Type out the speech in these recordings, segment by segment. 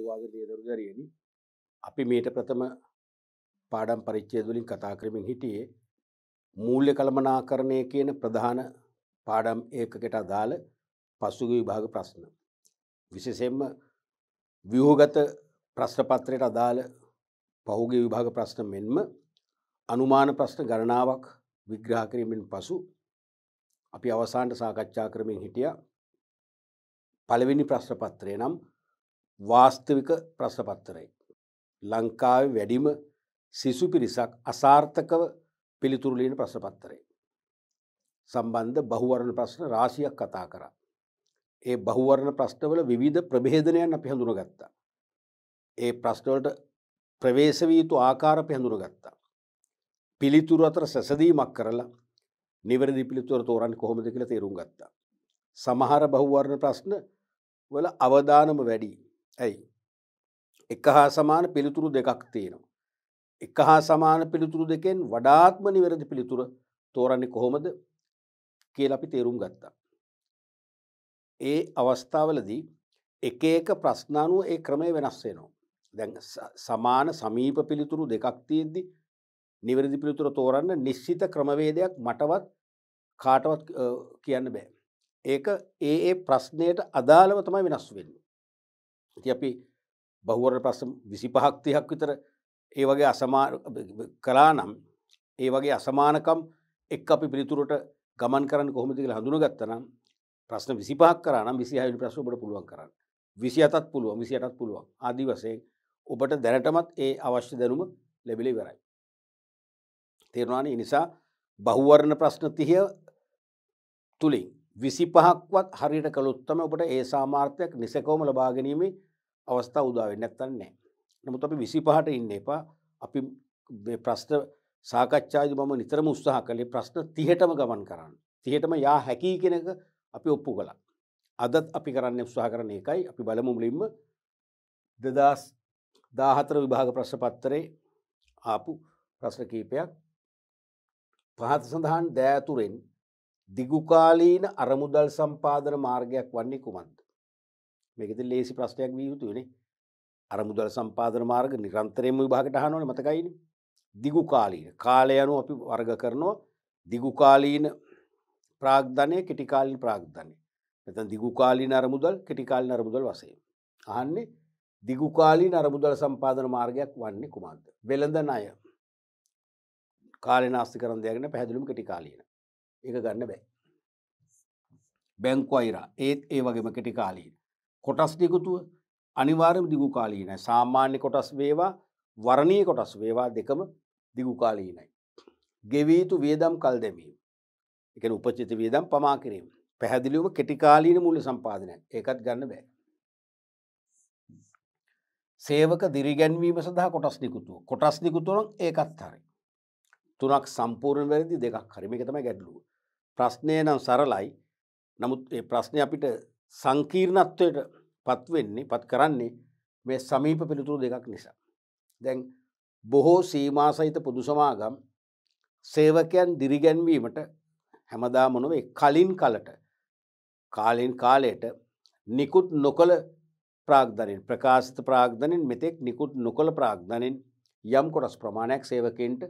ඔවාගරය දරුදරයනි අපි මේට ප්‍රථම පාඩම් පරිච්චේදුලින් කතා කරමින් හිටියේ මූල්‍ය කළමනාකරණය කියන ප්‍රධාන පාඩම් ඒකකට අදාළ පසුග විභාග ප්‍රශ්න. විශේසෙන්ම ව්‍යහෝගත ප්‍රශ්නපත්‍රයට අදාළ පහුගේ විභාග ප්‍රශ්න මෙන්ම අනුමාන ප්‍රශ්න ගණනාවක් විග්‍රහ කිරීමෙන් පසු අපි අවසාන්ට සාකච්ඡා කරමින් හිටිය පළවෙනි ප්‍රශ්නපත්‍රය නම් වාස්තවික ප්‍රශ්නපත්තරයි. ලංකාව වැඩිම සිසු පිරිසක් අසාර්ථකව පිළිතුරුලීන ප්‍රශ්නපත්තරේ. සම්බන්ධ බහුවරණ ප්‍රශ්න රාශියක් කතා කර. ඒ බහුවරණ ප්‍රශ්නවල විධ ප්‍රභේදනයන් අපි හඳුන ගත්තා. ඒ ප්‍රශ්නවලට ප්‍රවේශවී යුතු ආකාර අපි හඳුන ගත්තා. පිළිතුරු අතර සැසදීමක් කරලා නිවැරදි පිළිතුර තෝරන් කොහොමද කියලා තේරුම් ගත්තා. සමහර බහුවරණ ප්‍රශ්න වල අවධානම වැඩී ඇයි එක හා සමාන පිළිතුරු දෙකක් තියෙනවා. එක හා සමාන පිළිතුරු දෙකෙන් වඩාත්ම නිවැරදි පිළිතුර තෝරන්නේ කොහොමද කියල අපි තේරුම් ගත්තා. ඒ අවස්ථාවලදී එක ඒක ප්‍රශ්නානුව ඒ ක්‍රමය වෙනස්සේනවා. දැන් සමාන සමීප පිළිතුරු දෙකක් තියෙද්දි නිවැරදි පිළිතුර තෝරන්න නිශ්චිත ක්‍රමවේදයක් මටවත් කාටවත් කියන්න බෑ. ඒක ඒ ඒ ප්‍රශ්නයට අදාළව තමයි වෙනස් වෙන්නේ. ති අපි බහුවර ප්‍රශ්න විසි පහක්තියක් විතර ඒ වගේ අසමා කලා නම් ඒ වගේ අසමානකම් එක් අපි පිළිතුරට ගමන් කරන්න කොහොමතිකල හඳුන ගත්තනම් ප්‍රශ්න විසිපහක් කරනම් විසිහයට ප්‍රශ්නට පුළුවන් කරන්න විසි අතත් පුළුව විසියටත් පුළුවන් ආදී වසයෙන් ඔබට දැනටමත් ඒ අවශ්‍ය දැනුම ලැබිලි වෙරයි. තේරවාන නිසා බහුවරණ ප්‍රශ්න තිහය තුළින් විසි පහක්වත් හරියට කළුත්තම ඔබට ඒ සාමාර්ථයක් නිසකෝම ලබාගැනීමේ අවස්ථා උදාවෙන් නැත්තන්නේ නමුත් අපි විසි පහට ඉන්න එපා අපි ප්‍රශ්න සාකච්ඡාද මම නිතරම උත්සාහ කළේ ප්‍රශ්න තිහටම ගමන් කරන්න තිහටම යා හැකී කෙනක අපි ඔප්පු කළා අදත් අපි කරන්න උත්සාහ කරන එකයි අපි බලමු මුලින්ම දෙදස් දාහතර විභාග ප්‍රශ්න පත්තරේ ආපු ප්‍රශ්න කීපයක් පහත සඳහන් දෑතුරෙන් දිගුකාලීන අරමුදල් සම්පාදන මාර්ගයක් වන්නේ කුමන්ද මේකද ලේසි ප්‍රශ්නයක් විය යුතුනේ අර මුදල් සම්පාදන මාර්ග නිරන්තරයෙන්ම විභාගට අහනවනේ මතකයිනේ දිගු කාලීන කාලය අනුව අපි වර්ග කරනවා දිගු කාලීන ප්‍රාග්ධනය කෙටි කාලීන ප්‍රාග්ධනය නැත්නම් දිගු කාලීන අරමුදල් කෙටි කාලීන අරමුදල් වශයෙන් අහන්නේ දිගු කාලීන අරමුදල් සම්පාදන මාර්ගයක් වන්නේ කුමක්ද වෙළඳ ණය කාලේ නාස්ති කරන දෙයක් නෑ පැහැදිලිවම කෙටි කාලීන ඒක ගන්න බෑ බැංකු අයිරා ඒත් ඒ වගේම කෙටි කාලීන කොටස් දෙකුතුව අනිවාර්යම දිගුකාලීනයි. සාමාන්‍ය කොටස් වේවා වරණීය කොටස් වේවා දෙකම දිගුකාලීනයි. ගෙවිය යුතු වියදම් කල් දැමීම. ඒ කියන්නේ උපචිත වියදම් පමා කිරීම. පැහැදිලිවම කෙටි කාලීන මූල්‍ය සම්පාදනයක්. ඒකත් ගන්න බෑ. සේවක දිරිගැන්වීම සඳහා කොටස් නිකුතුව. කොටස් නිකුතුව නම් ඒකත් හරි. තුනක් සම්පූර්ණ වැරදි දෙකක් හරි. මේක තමයි ගැටලුව. ප්‍රශ්නය නම් සරලයි. නමුත් ඒ ප්‍රශ්නේ අපිට සංකීර්ණත්වයට පත්වෙන්නේ පත් කරන්නේ මේ සමීප පිළිතුරු දෙකක් නිසා. දැන් බොහෝ සීමාසහිත පුදු සමාගම් සේවකයන් දිරිගැන්වීමට හැමදා මොනවේ කලින් කලට කාලින් කාලයට නිකුත් නොකළ ප්‍රාග්ධනින් ප්‍රකාශිත ප්‍රාග්ධනින් මෙතෙක් නිකුත් නොකළ ප්‍රාග්ධනින් යම් කොටස් ප්‍රමාණයක් සේවකෙන්ට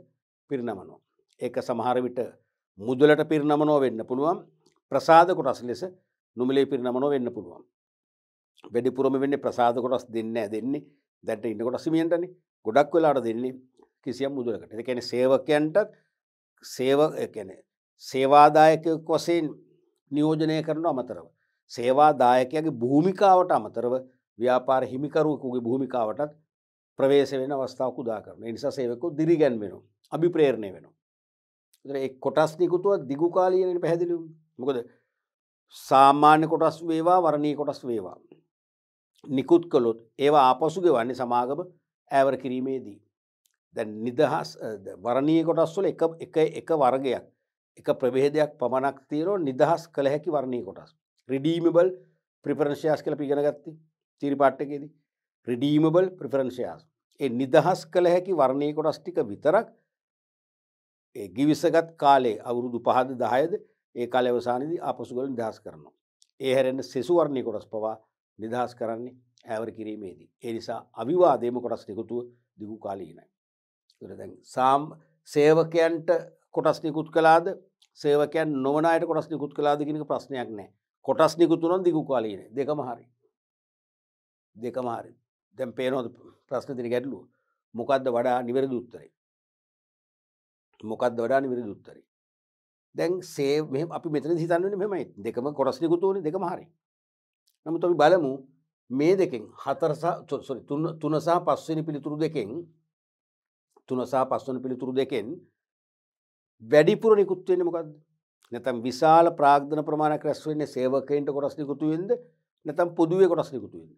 පිරිනමනෝ. ඒක සමහරවිට මුදලට පිරිනමනෝ වෙන්න පුළුවන් ප්‍රසාධ කොටස් ලෙස නුමලේ පිරි නමනෝ වෙන්න පුළුවන් වැඩිපුරම වෙන්න ප්‍රසාධ කොටස් දෙන්න දෙන්නේ දැට ඉන්න කොට සිමියන්ටන ගොඩක් වෙලාට දෙන්නේ කිසියම් මුදුරකට එකන සේවකයන්ට සේවැන සේවාදායකයක් වසයෙන් නියෝජනය කරන අමතරව. සේවාදායකයගේ භූමිකාවට අමතරව ව්‍යාපාර හිමිකරුවකුගේ භූමිකාවටත් ප්‍රවේශ වෙන අවස්ථාවකු දා කරන නිසා සේවකු දිරිගැන් වෙන අභි ප්‍රේරණය වෙන. එක් කොටස් නිකුතුව දිගුකාලීනට පැහැදිලි මොකද සාමාන්‍ය කොටස් වේවා වරණී කොටස් වේවා. නිකුත් කළොත් ඒවා ආපසුගේ වන්නේ සමාගම ඇවර කිරීමේදී. දැ නිදහස් වරණී කොටස්වල එක එක වර්ගයක් එක ප්‍රවේදයක් පමණක් තීරෝ නිදහස් කළ හැකි වරණී කොටස්. රිඩීමබල් ප්‍රිපරංශයාස් කළ පිගෙනගත්ති චිරිපට්ටකෙදී. රිඩීමබල් ප්‍රිපරංශයාස්. ඒ නිදහස් කළ හැකි වරණී කොටස් ටික විතරක් ගිවිසගත් කාලේ අවුරුදු පහද දහයද ඒ කාල අවසානයේදී ආපසුගල නිදහස් කරනවා. ඒ හැරෙන්න සෙසුවර්ණී කොටස් පවා නිදහස් කරන්නේ ඈවර කිරීමේදී. ඒ නිසා අවිවාදේම කොටස් නිකුතුව දිගු කාලීනයි. ඒතර දැන් සාම් සේවකයන්ට කොටස් නිකුත් කළාද? සේවකයන් නොවන අයට කොටස් නිකුත් කළාද කියන ප්‍රශ්නයක් නැහැ. කොටස් නිකුත් වුණොත් දිගු කාලීනයි. දෙකම හරි. දෙකම හරි. දැන් පේනවද ප්‍රශ්න දෙන ගැටලුව? මොකද්ද වඩා නිවැරදි උත්තරේ? මොකක්ද වඩා නිවැරදි උත්තරේ? දැන් සේ මෙ අපි මෙතන හිතන්න මෙමයි දෙකම කොරස්නිකුත් ඕන දෙක හරි නමුත් අපි බලමු මේ දෙකෙන් හතරසා තුනසා පස්වනි පිළිතුරු දෙකෙන් තුනසා පස්වන පිළිතුරු දෙකෙන් වැඩිපුර නිකුත්වෙන මොකක්ද නැතම් විශාල ප්‍රාග්ධන ප්‍රමාණයක් රැස්වන්නේ සේවකයින්ට කොරස් නිකුතුවෙන්ද නැතම් පොදුවේ කොරස් නිකුතුවෙන්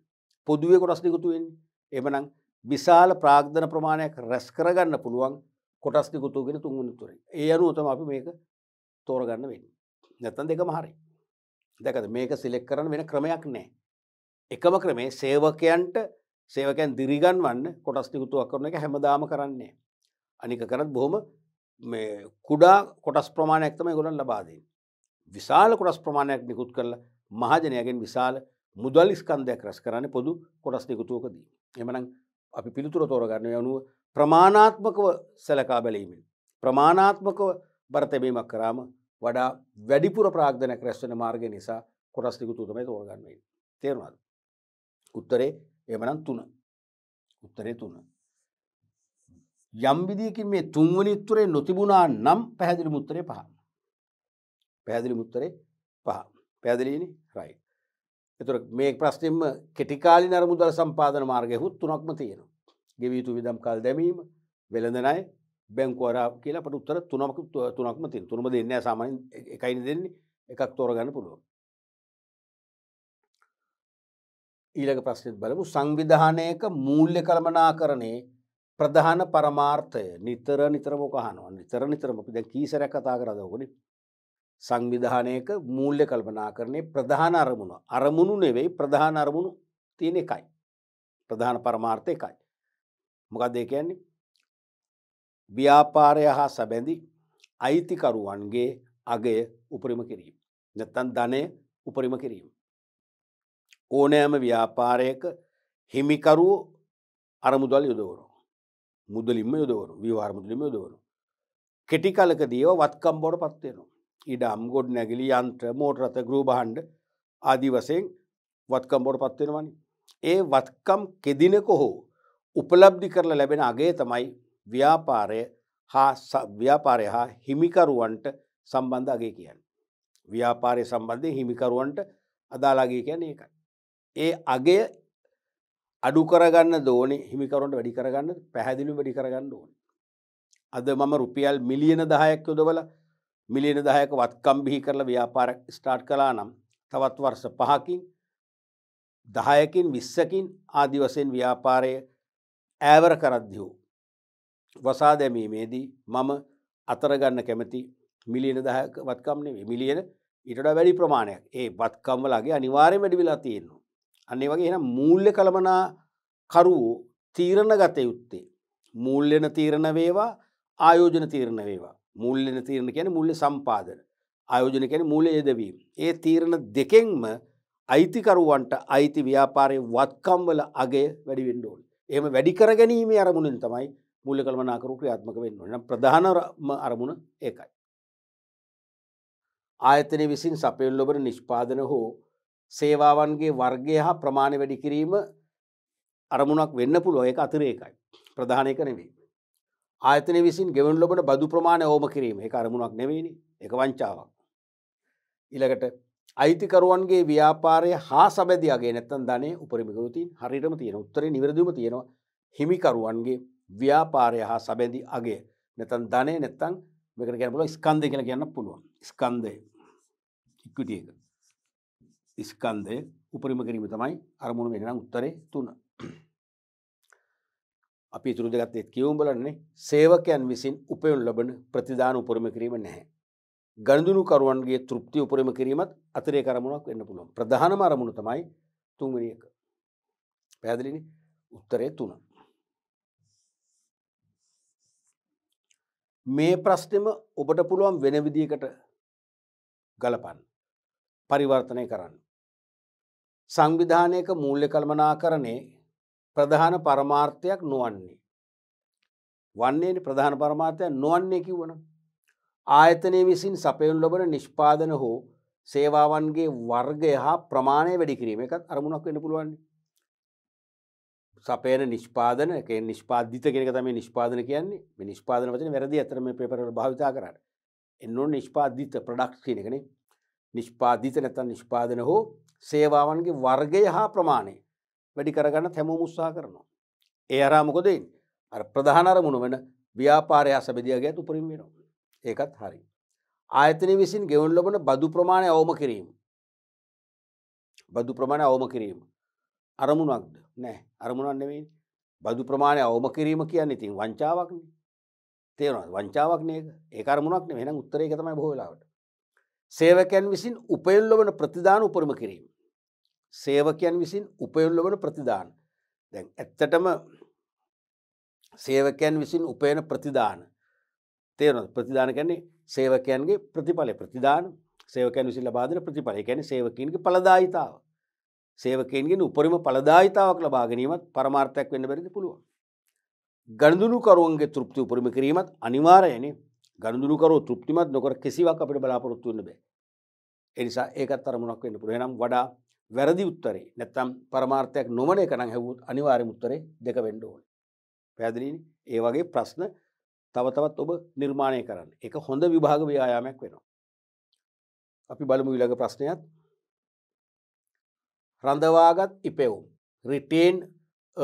පොදුවේ කොරස් නිකුතුවෙන් එමනම් විශාල ප්‍රාග්ධන ප්‍රමාණයක් රැස් කරගන්න පුළුවන් කොටස් නිකුතුගෙන තුන්ගුණතුරයි ඒ අනුවතම අපි මේක තෝරගන්න වෙන්න නැතන් දෙකම හරි දැකද මේක සිලෙක් කරන වෙන ක්‍රමයක් නෑ එකම ක්‍රමේ සේවකයන්ට සේවකයන් දිරිගන් වන්න කොටස් නිකුතුවක් කරන එක හැමදාම කරන්නේ අනික කරත් බොහොම කුඩා කොටස් ප්‍රමාණයක් තමයි ගොලන් ලබාදෙන් විශාල කොටස් ප්‍රමාණයක් නිකුත් කරලා මහජනයගෙන් විශාල මුදල් ස්කන්ධයක් රැස් කරන්න පොදු කොටස් නිකුතුවකදී. එමනම් අපි පිළිතුර තෝරගන්න යනුව ප්‍රමාණාත්මකව සැලකා බැලීමෙන්. ප්‍රමාණාත්මකව බරතැබීමක් කරාම වඩා වැඩිපුර ප්‍රාග්ධනයක් රැස්වන මාර්ග නිසා කොටස්ලිකු තුතමයි තෝරගන්නයි තේරවාද උත්තරේ එමනම් තුන උත්තරේ තුන යම්බිදියකින් මේ තුන්වනි උත්තරේ නොතිබුණා නම් පැහැදිලි මුත්තරේ පහ පැහැදිලි මුත්තරේ පහ පැදිලීනි රයි එතුර මේ ප්‍රශ්නයම කෙටිකාලි නරමුදල් සම්පාදන මාර්ගය හුත් තුනක්ම තියෙනවා ගෙවීතු විදම් කල් දැමීම වෙළඳනයි බැංකුවරා කියලා පට උත්තර තුනමක තුනක්ම තින් තුනම දෙන්න සාමයින් එකයින දෙන්නේ එකක් තෝරගන්න පුළුවන්. ඊළඟ ප්‍රශ්නත් බලමු සංවිධානයක මූල්්‍ය කළමනා කරනේ ප්‍රධාන පරමාර්ථය නිතර නිතරම කහනවා නිතර නිතරම දැ කීසරයක් කතා කරදවකන සංවිධානයක මූල්්‍ය කල්පනා කරනේ ප්‍රධාන අරමුණ අරමුණු නෙවෙයි ප්‍රධාන අරමුණු තියෙන එකයි. ප්‍රධාන පරමාර්ථය එකයි. මොකක් දෙකයන්නේ ව්‍යාපාරය හා සැබැඳි අයිතිකරුවන්ගේ අගය උපරිම කිරීම. නැත්තන් ධනය උපරිම කිරීම. ඕනෑම ව්‍යාපාරයක හිමිකරුව අරමුදල් යොදවරු. මුදලින්ම යොදවරු විවාර්මුදලිම යොදවරු. කෙටි කලක දීව වත්කම් බොඩ පත්වයනවා. ඉඩ අම්ගොඩ් නැගිලි යන්ත්‍ර මෝට රත ග්‍රූබහන්ඩ ආදිවසයෙන් වත්කම් බොඩ පත්වෙනවනි. ඒ වත්කම් කෙදිනක හෝ උපලබ්ධි කරලා ලැබෙන අගේ තමයි ව්‍යාපාරය හා ව්‍යාපාරය හා හිමිකරුවන්ට සම්බන්ධ අගේ කියන්න. ව්‍යාපාරය සම්බන්ධය හිමිකරුවන්ට අදාලාගේ කියන එකයි. ඒ අගේ අඩු කරගන්න දෝන හිමිකරුන්ට වැඩි කරගන්න පැහැදිලි වැඩි කරගන්න ඕන. අද මම රුපියල් මිලියන දහයක් යොදවල මිලියන දහයක වත්කම් බිහි කරලා ව්‍යාපාර ස්ටාර්ට් කලා නම් තවත් වර්ෂ පහකින් දහයකින් විස්සකින් ආදිවසයෙන් ව්‍යාපාරය ඇවර කරද්‍යෝ වසා දැමීමේදී මම අතරගන්න කැමති මිලියන දහක වත්කම් නෙවේ මිලියන ඉටට වැඩි ප්‍රමාණයක් ඒ වත්කම්වලගේ අනිවාරය වැඩිවෙලා තියෙන්නවා. අන්නේ වගේ එන මූල්්‍ය කළමනා කරුවෝ තීරණ ගත යුත්තේ. මූල්්‍යන තීරණ වේවා ආයෝජන තීරණ වේවා මුල්ලෙන තීරණ කියන මුල්ල සම්පාදන ආයෝජන කැන මුල යෙදවීම. ඒ තීරණ දෙකෙන්ම අයිතිකරුවන්ට අයිති ව්‍යාපාරය වත්කම්වල අගේ වැඩිවෙන්ඩෝල්. එහම වැඩිකර ගැනීම අරමුණින් තමයි මුල්ල කළමනාකරු ක්‍රියාත්මක වෙන්න නම් ප්‍රධානම අරමුණ ඒකයි. ආයතනය විසින් සපයල්ලොබට නිෂ්පාදන හෝ සේවාවන්ගේ වර්ගය හා ප්‍රමාණ වැඩි කිරීම අරමුණක් වෙන්න පුළුව ඒක අතිරේකයි ප්‍රධානයක නෙවේ. ආයතන විසින් ගෙවන් ලොබට බදු ප්‍රමාණය ඕම කිරීම එක අරමුණක් නෙවෙනි එක වංචාවක්. ඉලකට අයිතිකරුවන්ගේ ව්‍යාපාරය හා සබැදිගේ නැත්තන් ධනය උපරිමිකරුතින් හරිටම තියෙන උත්තර නිවැරදිම තියෙනවා හිමිකරුවන්ගේ ව්‍යාපාරය හා සබැඳි අගේ නැතන් ධනය නැත්තං මෙකට ගැබල ස්කන්ද කියල කියන්න පුළුවන් ස්කන්දය ඉක්කටියක ඉස්කන්දය උපරිම කිරීම තමයි අරමුණ වෙනම් උත්තරේ තුන්න අපි තුරදගත්තේ කියවම් බලන්නේ සේවකයන් විසින් උපයුන් ලබන ප්‍රතිධාන උපරම කිරීම නැහැ ගණඳුනුකරුවන්ගේ තෘප්ති උපරම කිරීමත් අතරේ කරමුණක් වෙන්න පුළුවන් ප්‍රධානම අරමුණු තමයි තුන්වනියක පැදිලිනි උත්තරේ තුනා මේ ප්‍රශ්නම ඔබට පුළුවන් වෙන විදිකට ගලපන් පරිවර්තනය කරන්න. සංවිධානයක මූල්‍ය කල්මනා කරනේ ප්‍රධාන පරමාර්ථයක් නොවන්නේ. වන්නේ ප්‍රධාන පරමාර්ථය නොවන්නේ කිවන. ආයතනය විසින් සපයුන් ලබන නිෂ්පාදන හෝ සේවාවන්ගේ වර්ගය හා ප්‍රමාණය වැඩි කිරීම එකත් අරමුණක් වෙන පුළුවන්නේ. සපයන නිෂ්පාදන එක නිෂ්පාධිත කෙනෙක තමයි නිෂ්පාදන කියන්නේ නිෂ්පාදන වචන වැරදි ඇතරම පේපරල භාවිතා කරන්න එන්නෝ නිෂ්පාධිත ප්‍රඩක්් කියනකන නිෂ්පාධිත නැතන් නිෂ්පාදන හෝ සේවාවන්ගේ වර්ගය හා ප්‍රමාණය වැඩි කරගන්න හැම මුස්සා කරනවා. ඒ අරාමකොදයි අ ප්‍රධානරමුණ වන ව්‍යාපාරය සබදියගේ උපරින් වෙනවා. ඒකත් හරි. ආයතන විසින් ගෙවුන් ලබන බදු ප්‍රමාණය අවම කිරීම. බදු ප්‍රමාණය අවම කිරීම. අරමුණක්ද නෑ අරමුණක් නෙවෙයි බදු ප්‍රමාණය අවම කිරීම කියන්න ඉතින් වංචාවක්න තේරවා වංචාවක්නය ඒ අරමුණක් වෙන උත්තරේක තමයි බොහලාවට සේවකයන් විසින් උපයල්ල වන ප්‍රතිධාන උපරම කිරීම සේවකයන් විසින් උපයොල්ල වන ප්‍රතිධාන දැන් ඇත්තටම සේවකයන් විසින් උපයන ප්‍රතිධාන තේරන ප්‍රතිධාන කැන්නේ සේවකයන්ගේ ප්‍රතිඵලය ප්‍රතිධාන සේවකයන් විසින් ලබාදන ප්‍රතිඵලය කැන සේවකීන්ගේ පලදායිතාව සේවකයන්ගෙන් උපරිම පලදායිතාවක් ලබා ගැනීමත් පරමාර්ථයක් වෙන්න බැරිද පුළුවන්. ගණඳුනුකරුවන්ගේ තෘප්ති උපරිම කිරීමත් අනිවාරයනේ ගණඳුනුකරු තෘප්තිමත් නොකර කිසිවක් අපිට බලාපොරොත්තු වන්න බෑ. එනිසා ඒකත් තරමුණක් වෙන්න පුළුව නම් වඩා වැරදි උත්තරේ නැත්තම් පරමාර්ථයක් නොමන කනං හැවූත් අනිවාර්ය මුත්තරේ දෙක වෙන්ඩ ඕන. පැදිලීනි ඒ වගේ ප්‍රශ්න තවතවත් ඔබ නිර්මාණය කරන්න එක හොඳ විභාග ව්‍යයාමයක් වෙනවා. අපි බලමු විලඟ ප්‍රශ්නයත් රඳවාගත් ඉපෙවුම් රිටේන්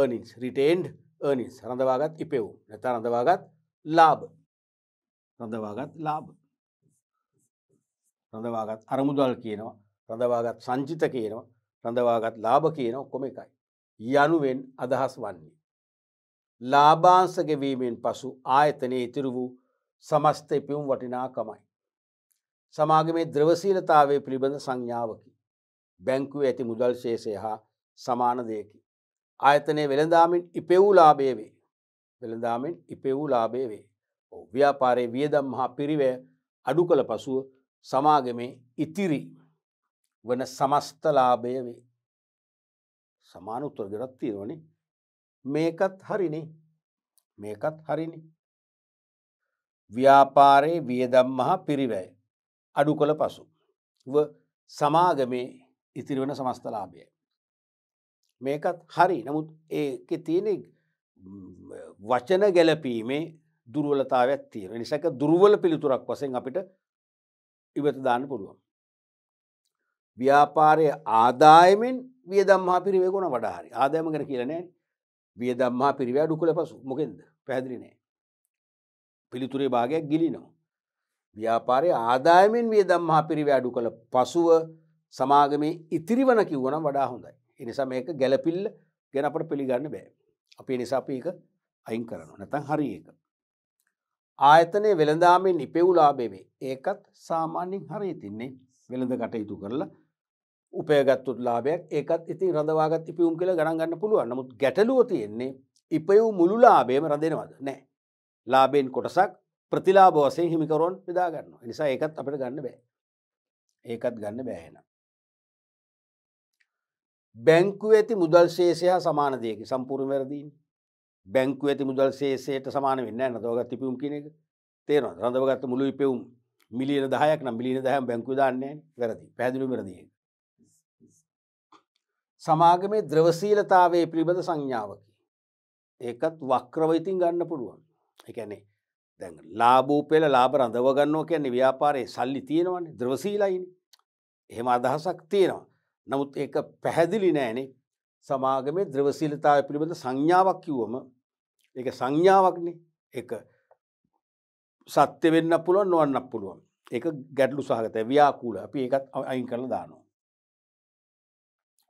ඒනිස් රිටේන්ඩ් ඒනිස් රඳවාගත් ඉපෙවුම් නැත රඳවාගත් ලාබ රඳවාගත් ලාබ රඳවාගත් අරමුදල් කියනවා රඳවාගත් සංචිත කියනවා රඳවාගත් ලාභ කියන ඔක්කොම එකයි යනුවෙන් අදහස් වන්නේ ලාභාංසගවීමෙන් පසු ආයතනය ඉතිරු වූ සමස්ත එපියුම් වටිනාකමයි. සමාගමේ ද්‍රවශීලතාවේ පිළිබඳ සංඥාවකි. බැංකුව ඇති මුදල් ශේෂය හා සමාන දෙයකි. ආයතනය වෙළඳාමින් ඉපෙවූ ලාබේ වේ. වෙළඳාමෙන් ඉපෙවූ ලාබේ වේ. ව්‍යාපාරයේ වියදම් හා පිරිවය අඩු කළ පසුව සමාගමේ ඉතිරි වන සමස්තලාභය වේ. සමාන උත්තර ගෙනත් තියෙනවනේ මේකත් හරිනේ මේකත් හරිනි. ව්‍යාපාරයේ වියදම් හා පිරිවැය අඩු කළ පසු. සමාගමේ ඉතිරි වන සමස්තලාභය. මේකත් හරි නමුත් ඒ තියෙන වචන ගැලපීමේ දුර්වලතාවයක් තියෙන නිසක දුර්වල පිළිතුරක් වසෙන් අපිට ඉවත දාන්න පුළුවන්. ව්‍යාපාරය ආදායමෙන් වියදම්මා පිරිවේ ගුණ වඩාහරි ආදායම ගැන කියලනෑ වියදම්මා පිරිව අඩු කළ පසු මොකෙන්ද පැදිරිනෑ. පිළිතුරේ භාගයක් ගිලිනවා. ව්‍යාපාරය ආදායමෙන් වියදම්මා පිරිව අඩු කළ පසුව සමාගමේ ඉතිරිවන කිව්වන වඩා හොඳයි. එනිසා මේක ගැලපිල්ල ගැන අපට පිළිගන්න බෑ. අපි නිසා අපි එක අයින් කරනු නැතන් හරි එක. ආයතනය වෙළඳාමෙන් ඉපෙවුලාබෙවේ ඒකත් සාමාන්‍යින් හරි තින්නේ වෙළඳ කටයුතු කරලා උපයගත්තුත් ලාබයක් ඒකත් ඉතින් රඳවාගත් ඉපියුම් කියල ගණගන්න පුළුවන් නමුත් ගැටලුව තියෙන්නේ ඉපයව් මුළු ලාබේම රඳෙනවද නෑ ලාබෙන් කොටසක් ප්‍රතිලාබවසය හිමිකරුවන් විදාගන්න නිසා ඒකත් අපට ගන්න බෑ ඒකත් ගන්න බෑහෙන බැංකු ඇති මුදල් ශේෂය සමාන දෙයක සම්පූර්ණ වැරදීන් බැංකු ඇති මුදල් ශේෂයට සමාන වෙන්න නතවගත් තිපුම් කියන එක තේරන රඳවගත්ත මුළු ඉපෙවුම් මිලියන දහයක් නම් මිලියන දහම් බැංකු දාන්නේ වැරදි පැදිලු වැරදිය සමාගමේ ද්‍රවශීලතාවයේ පිළිබඳ සංඥාවකි ඒකත් වක්‍රව ඉතින් ගන්න පුළුවන් එකනේ දැන් ලාබූපෙල ලාබ රඳව ගන්නවා කියන්නේ ව්‍යාපාරයේ සල්ලි තියෙනවන්නේ ද්‍රවශීලයින් එහෙම අදහසක් තියෙනවා නමුත් ඒක පැහැදිලි නෑනේ සමාගමේ ද්‍රවශීලතාව පිළිබඳ සංඥාවක් කිව්වම ඒක සංඥාවක්නේ එක සත්‍ය වෙන්න පුළුවන් නොවන්න පුළුවන් ඒක ගැටලු සහගත ව්‍යාකූල අපි ඒකත් අයින් කරලා දානවා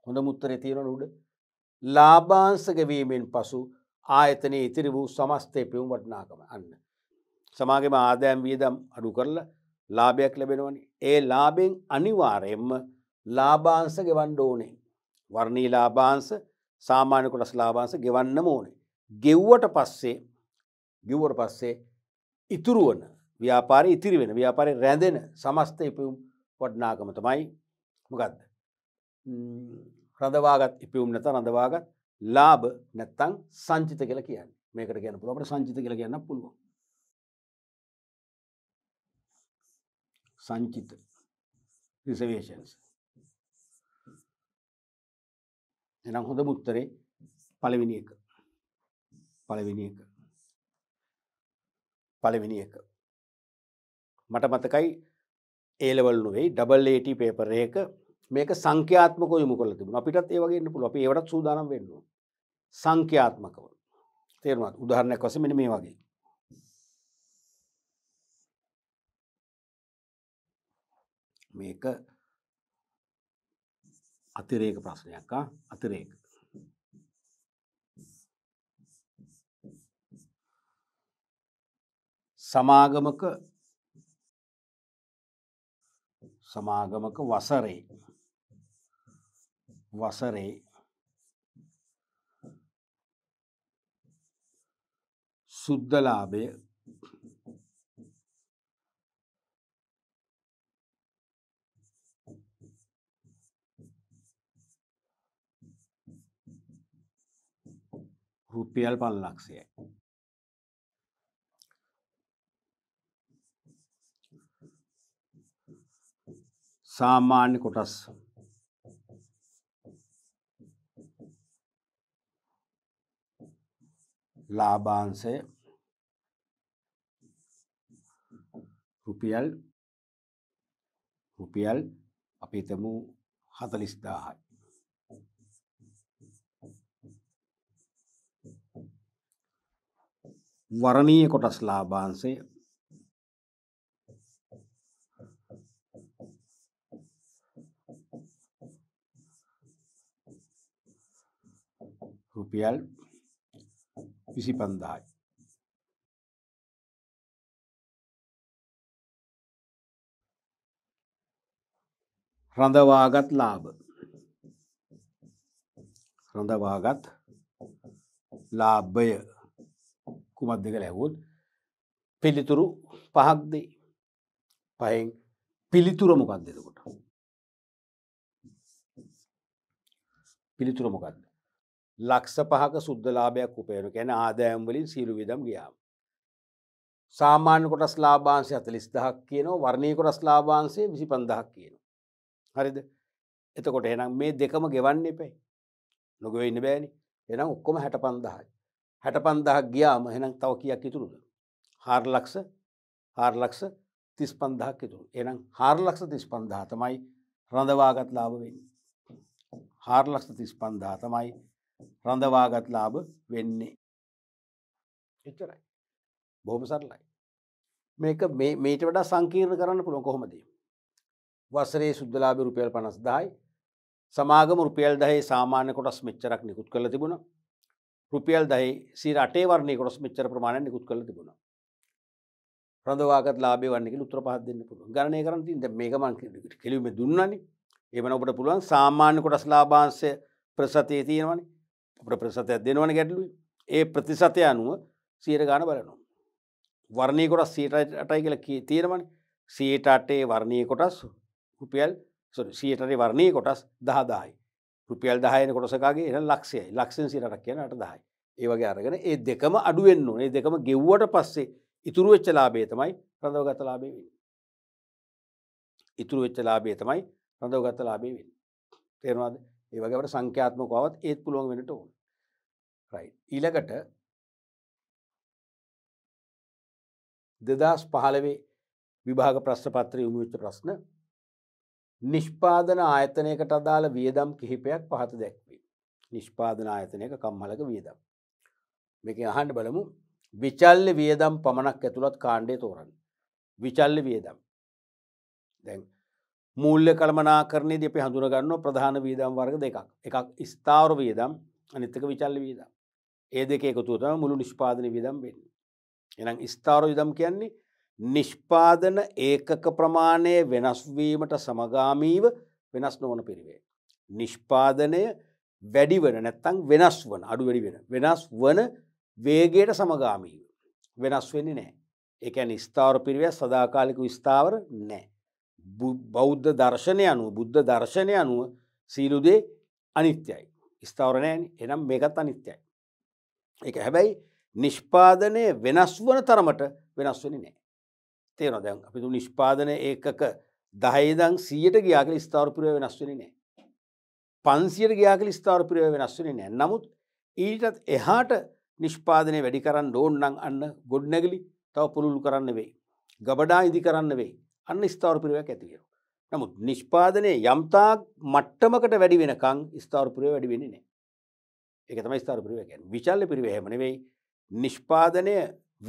හොඳ මුත්තරේ තියෙන උඩ ලාභාංශක වීමෙන් පසු ආයතනයේ ඉතිරි වූ සමස්තය පෙවුම් වටනාකම අන්න සමාගම ආදෑම් වියදම් අඩු කරලා ලාභයක් ලැබෙනවනි ඒ ලාභෙන් අනිවාරයෙන්ම ලාබාංස ගෙවන්ඩ ඕනේ. වර්ණී ලාබාංස සාමාන්‍ය කොටස් ලාබාංස ගෙවන්නම ඕනේ. ගෙව්වට පස්සේ ගිව්වට පස්සේ ඉතුරුවන ව්‍යාපාරය ඉතිරි වෙන ව්‍යාපාරය රැඳෙන සමස්ත ඉපවුම් වඩනාකම තමයි මොකක්ද. රඳවාගත් ඉපවුම් නැත රඳවාගත් ලාබ නැත්තං සංචිත කල කියන්න මේකට ගැන පුළට සංචිත කල කියන්න පුළුව. සංචිත රිසවේෂන්ස් එනම් හොඳ මුත්තරේ පළවෙනි එක පළවෙනි එක පළවෙනි එක මට මතකයි ඒලවල් නොවේ ඩබල් ඒට පේපර එක මේක සංඛ්‍යාත්මක යොමු කළ තිබුණ අපිටත් ඒ වගේන්න පුළුව අප ඒවටත් සූදානම් වෙන්නවා සංඛ්‍යාත්මකව තේරුමත් උදාහරණයක් වස මෙන මේ වගේ මේක අතිරේක ප්‍රශ්නයක් අතිරේක සමාගමක සමාගමක වසරේ වසරේ සුද්ධලාභය රුපියල් පල්ලක්ෂයයි සාමාන්‍ය කොටස් ලාභාන්සය රුපියල් රුපියල් අපිතමු හතලිස්දාහයි වරණීය කොටස් ලාභාංශය රුපියල් විසි පන්දායි. රඳවාගත් ලාභ රඳවාගත් ලාභය කුමක්ද කියලා ඇහුවොත් පිළිතුරු පහක් දෙයි. පහෙන් පිළිතුර මොකක්ද එතකොට? පිළිතුර මොකක්ද? ලක්ෂ පහක සුද්ධලාභයක් උපයන කියන්නේ ආදායම් වලින් සීළු විදම් ගියා. සාමාන්‍ය කොටස් ලාභාංශය 40000ක් කියනවා වර්ණීය කොටස් ලාභාංශය 25000ක් කියනවා. හරිද? එතකොට එහෙනම් මේ දෙකම ගෙවන්න එපයි. නොගෙවෙ ඉන්න බෑනේ. එහෙනම් ඔක්කොම 65000යි. හැට පන්දහක් ගියාම එනම් තව කියක් ඉතුරුද. හාර්ලක්ෂ හාර්ලක්ෂ තිස් පන්දහක් ඉතුරු එනම් හාර්ලක්ෂ තිස් පන්දා තමයි රඳවාගත් ලාභ වෙන්නේ. හාර්ලක්ෂ තිස් පන්දා තමයි රඳවාගත් ලාභ වෙන්නේ. එච්චරයි. බොහොම සරලයි. මේක මේට වඩා සංකීර්ණ කරන්න පුළුවන් කොහොමද. වසරේ සුද්දලාභ රුපියල් පනස් දායි සමාගම රුපියල් දහේ සාමාන්‍ය කොටස් මෙච්චරක් නිකුත් කළ තිබුණා රුපියල් දහි සීර අටේ වරණය කොටස් මෙච්චර ප්‍රමාණයක් නිකුත් කළ තිබුණා. රඳවාගත් ලාභේ වන්නේ කියලා උත්තර පහක් දෙන්න පුළුවන්. ගණනය කරන්න තියෙන දැන් මේක මම කෙලින්ම දුන්නානේ. එහෙමනම් ඔබට පුළුවන් සාමාන්‍ය කොටස් ලාභාංශය ප්‍රසතයේ තියෙනවනේ. අපිට ප්‍රතිශතයක් දෙනවනේ ගැටලුවේ. ඒ ප්‍රතිශතය අනුව 100 ගාන බලනවා. වර්ණීය කොටස් 108යි කියලා තියෙනවනේ. 108 වර්ණීය කොටස් රුපියල් සෝරි 108 වර්ණීය කොටස් 10000යි. රුපියල් දායන කොටසකාගේ එන ලක්ෂයයි ලක්ෂෙන් සිරටක් කියන අට දායි ඒවගේ අරගෙන ඒ දෙකම අඩුවෙන්න්න ඕනේ දෙකම ගෙව්වට පස්සේ ඉතුරු වෙච්ච ලාබේ තමයි රඳවගත ලාබේ වෙන්න ඉතුරු වෙච්ච ලාබේ තමයි රඳවගත ලාබේ වෙන්න තේරවාද ඒවගේට සංඛ්‍යාත්මකවත් ඒත් පුළුවන් වෙනට ඕන රයි ඊලකට දෙදස් පහළවේ විභාග ප්‍රශ්න පත්‍රය යොමුවෙච්ච ප්‍රශ්න නිෂ්පාදන ආයතනයකට අදාළ වියදම් කිහිපයක් පහත දැක්වී. නිෂ්පාදන ආයතනයක කම්හලක වියදම්. මේක අහන්ඩ බලමු විචල්ල වියදම් පමණක් ඇතුළත් කාණ්ඩය තෝරන්න. විචල්ල වියදම්. දැන් මුල්ල කළමනාකරණය දෙප හඳුරගන්න ප්‍රධාන වීදම් වර්ග දෙකක් එකක් ස්ථාවර වියදම් අනිත්තක විචල්ල වියදම්. ඒ දෙක එකතුතම මුළු නිෂ්පාදන වියදම් වෙන්න. එනම් ස්ථාර විදම් කියන්නේ නිෂ්පාදන ඒකක ප්‍රමාණය වෙනස්වීමට සමගාමීව වෙනස් නොවන පිරිවේ. නිෂ්පාදනය වැඩි වන නැත්තං වෙනස් වන අඩු වැඩි වෙන වෙනස් වන වේගයට සමගාමීව වෙනස් වෙන්න නෑ එකැන ස්ථාවර පිරිවය සදාකාලික විස්ථාවර නෑ. බෞද්ධ දර්ශනය අනුව බුද්ධ දර්ශනය අනුව සීලුදේ අනිත්‍යයි. ස්ථාවරණයන් එනම් මේකත් අනිත්‍යයි. එක හැබැයි නිෂ්පාදනය වෙනස් වන තරමට වෙනස් වනි නෑ. තේන දැන් අපිතු නිෂ්පාදන ඒකක දහයිදං සියට ගියාකල ස්ථාවරපුරය වෙනස්වනි නෑ. පන්සියට ගියාකල ස්ථාවරපුරය වෙනස්වනි නෑ නමුත් ඊටත් එහාට නිෂ්පාදනය වැඩි කරන්න ඩෝන්නං අන්න ගොඩ්නැගලි තව පුළුල් කරන්න වෙයි. ගබඩා ඉදි කරන්න වෙයි අන්න ස්ථාවරපුරයක් ඇතිකරු. නමුත් නිෂ්පාදනය යම්තා මට්ටමකට වැඩි වෙනකං ස්ථාවරපුරය වැඩි වෙනි නෑ. එකතම ස්ථාරපුරයකැන් විචල්ල පිරිවහමන වෙයි නිෂ්පාදනය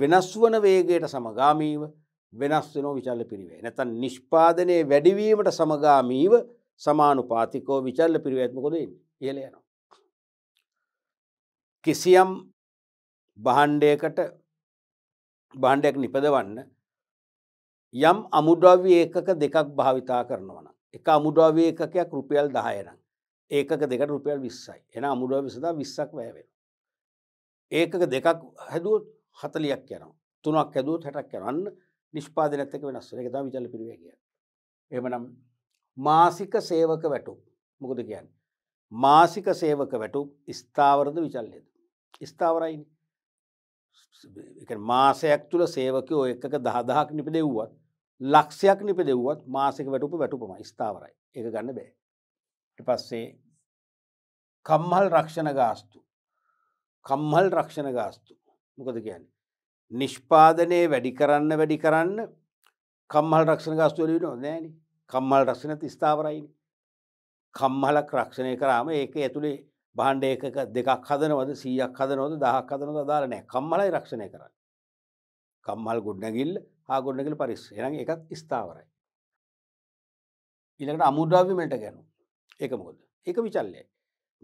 වෙනස් වන වේගේට සමගාමීව වෙනස් වෙනෝ විචල්ල පිරිවේ. නැතන් නිෂ්පාදනය වැඩිවීමට සමගාමීව සමානුපාතිකෝ විචල්ල පිරිවැත්මකොද ඉහලයනවා. කිසියම් බහන්්ඩයකට බහන්්ඩයක් නිපදවන්න යම් අමුද්‍රව්‍ය ඒකක දෙකක් භාවිතා කරනවන. එක අමුද්‍රව්‍ය ඒකයක් රුපියල් දහයනම් ඒකක දෙකට රුපියල් විස්සයි එන අමුද්‍රව විසදා විස්සක් වැෑවෙන. ඒකක දෙකක් හැදුවත් හතලියක් යනවා තුනක් හැදුවත් හැටක් කරන්න නිෂ්පාදනත් එක වෙනස් වෙන එක තමයි විචල පිරිවැය කියන්නේ. එහෙමනම් මාසික සේවක වැටුප් මොකද කියන්නේ? මාසික සේවක වැටුප් ස්ථාවරද විචල්යද. ස්ථාවරයිනි. මාසයක් තුළ සේවකයෝ එකක දහදහක් නිපදෙව්වත් ලක්ෂයක් නිපදෙව්වත් මාසික වැටුප වැටුපම ස්ථාවරයි එක ගන්න බෑ. පස්සේ කම්හල් රක්ෂණ ගාස්තු. කම්හල් රක්ෂණ ගාස්තු මොකද කියන්නේ. නිෂ්පාදනය වැඩි කරන්න වැඩි කරන්න කම්හල් රක්ෂණ ගස්තුවලි නොදෑන කම්මල් රක්ෂණ තිස්ථාවරයින් කම්හලක් රක්ෂණය කරාම ඒක ඇතුළේ බාණ්ඩ එකක දෙකක් හදනවද සීයක් හදනොද දහක් හදනොද දාලනෑ කම්මලයි රක්ෂණය කරන්න කම්මල් ගොඩ්නගිල් හා ගොඩනගිල් පරිස් එන එකත් ස්ථාවරයි ඉළඟට අමුද්‍රාවිමට ගැනු එක මොකද එක විචල්ලය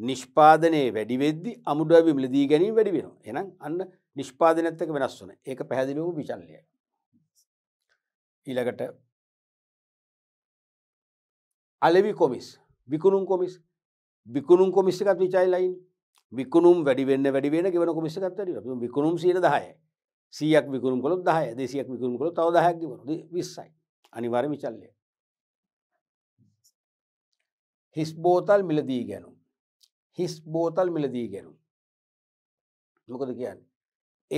නිෂ්පාදනය වැඩිවෙද්දි අමුද්‍රාවිමලදී ගැනීම වැඩි වෙන එනම් අන්න නිෂ්පාදනත් එක වෙනස් වන ඒක පැහැදිලි වූ විචල්ලය ඊළඟට අලෙවි කොමිස් විකුණුම් කොමිස් විකුණුම් කොමිස්සිකත් විචයිලයින් විකුණුම් වැඩිවෙන්න වැඩිවෙන ගෙවන කොමිස්සිකත් වැඩි විකුණුම් සීන දහය සියක් විකුණුම් කොළොත් දහය දෙසියක් විකුණුම් කොළොත් තව දහයක් ගෙවන විස්සයි අනිවාර්ය විචල්ලය හිස් බෝතල් මිලදී ගැනුම් හිස් බෝතල් මිලදී ගැනුම් මොකද කියන්නේ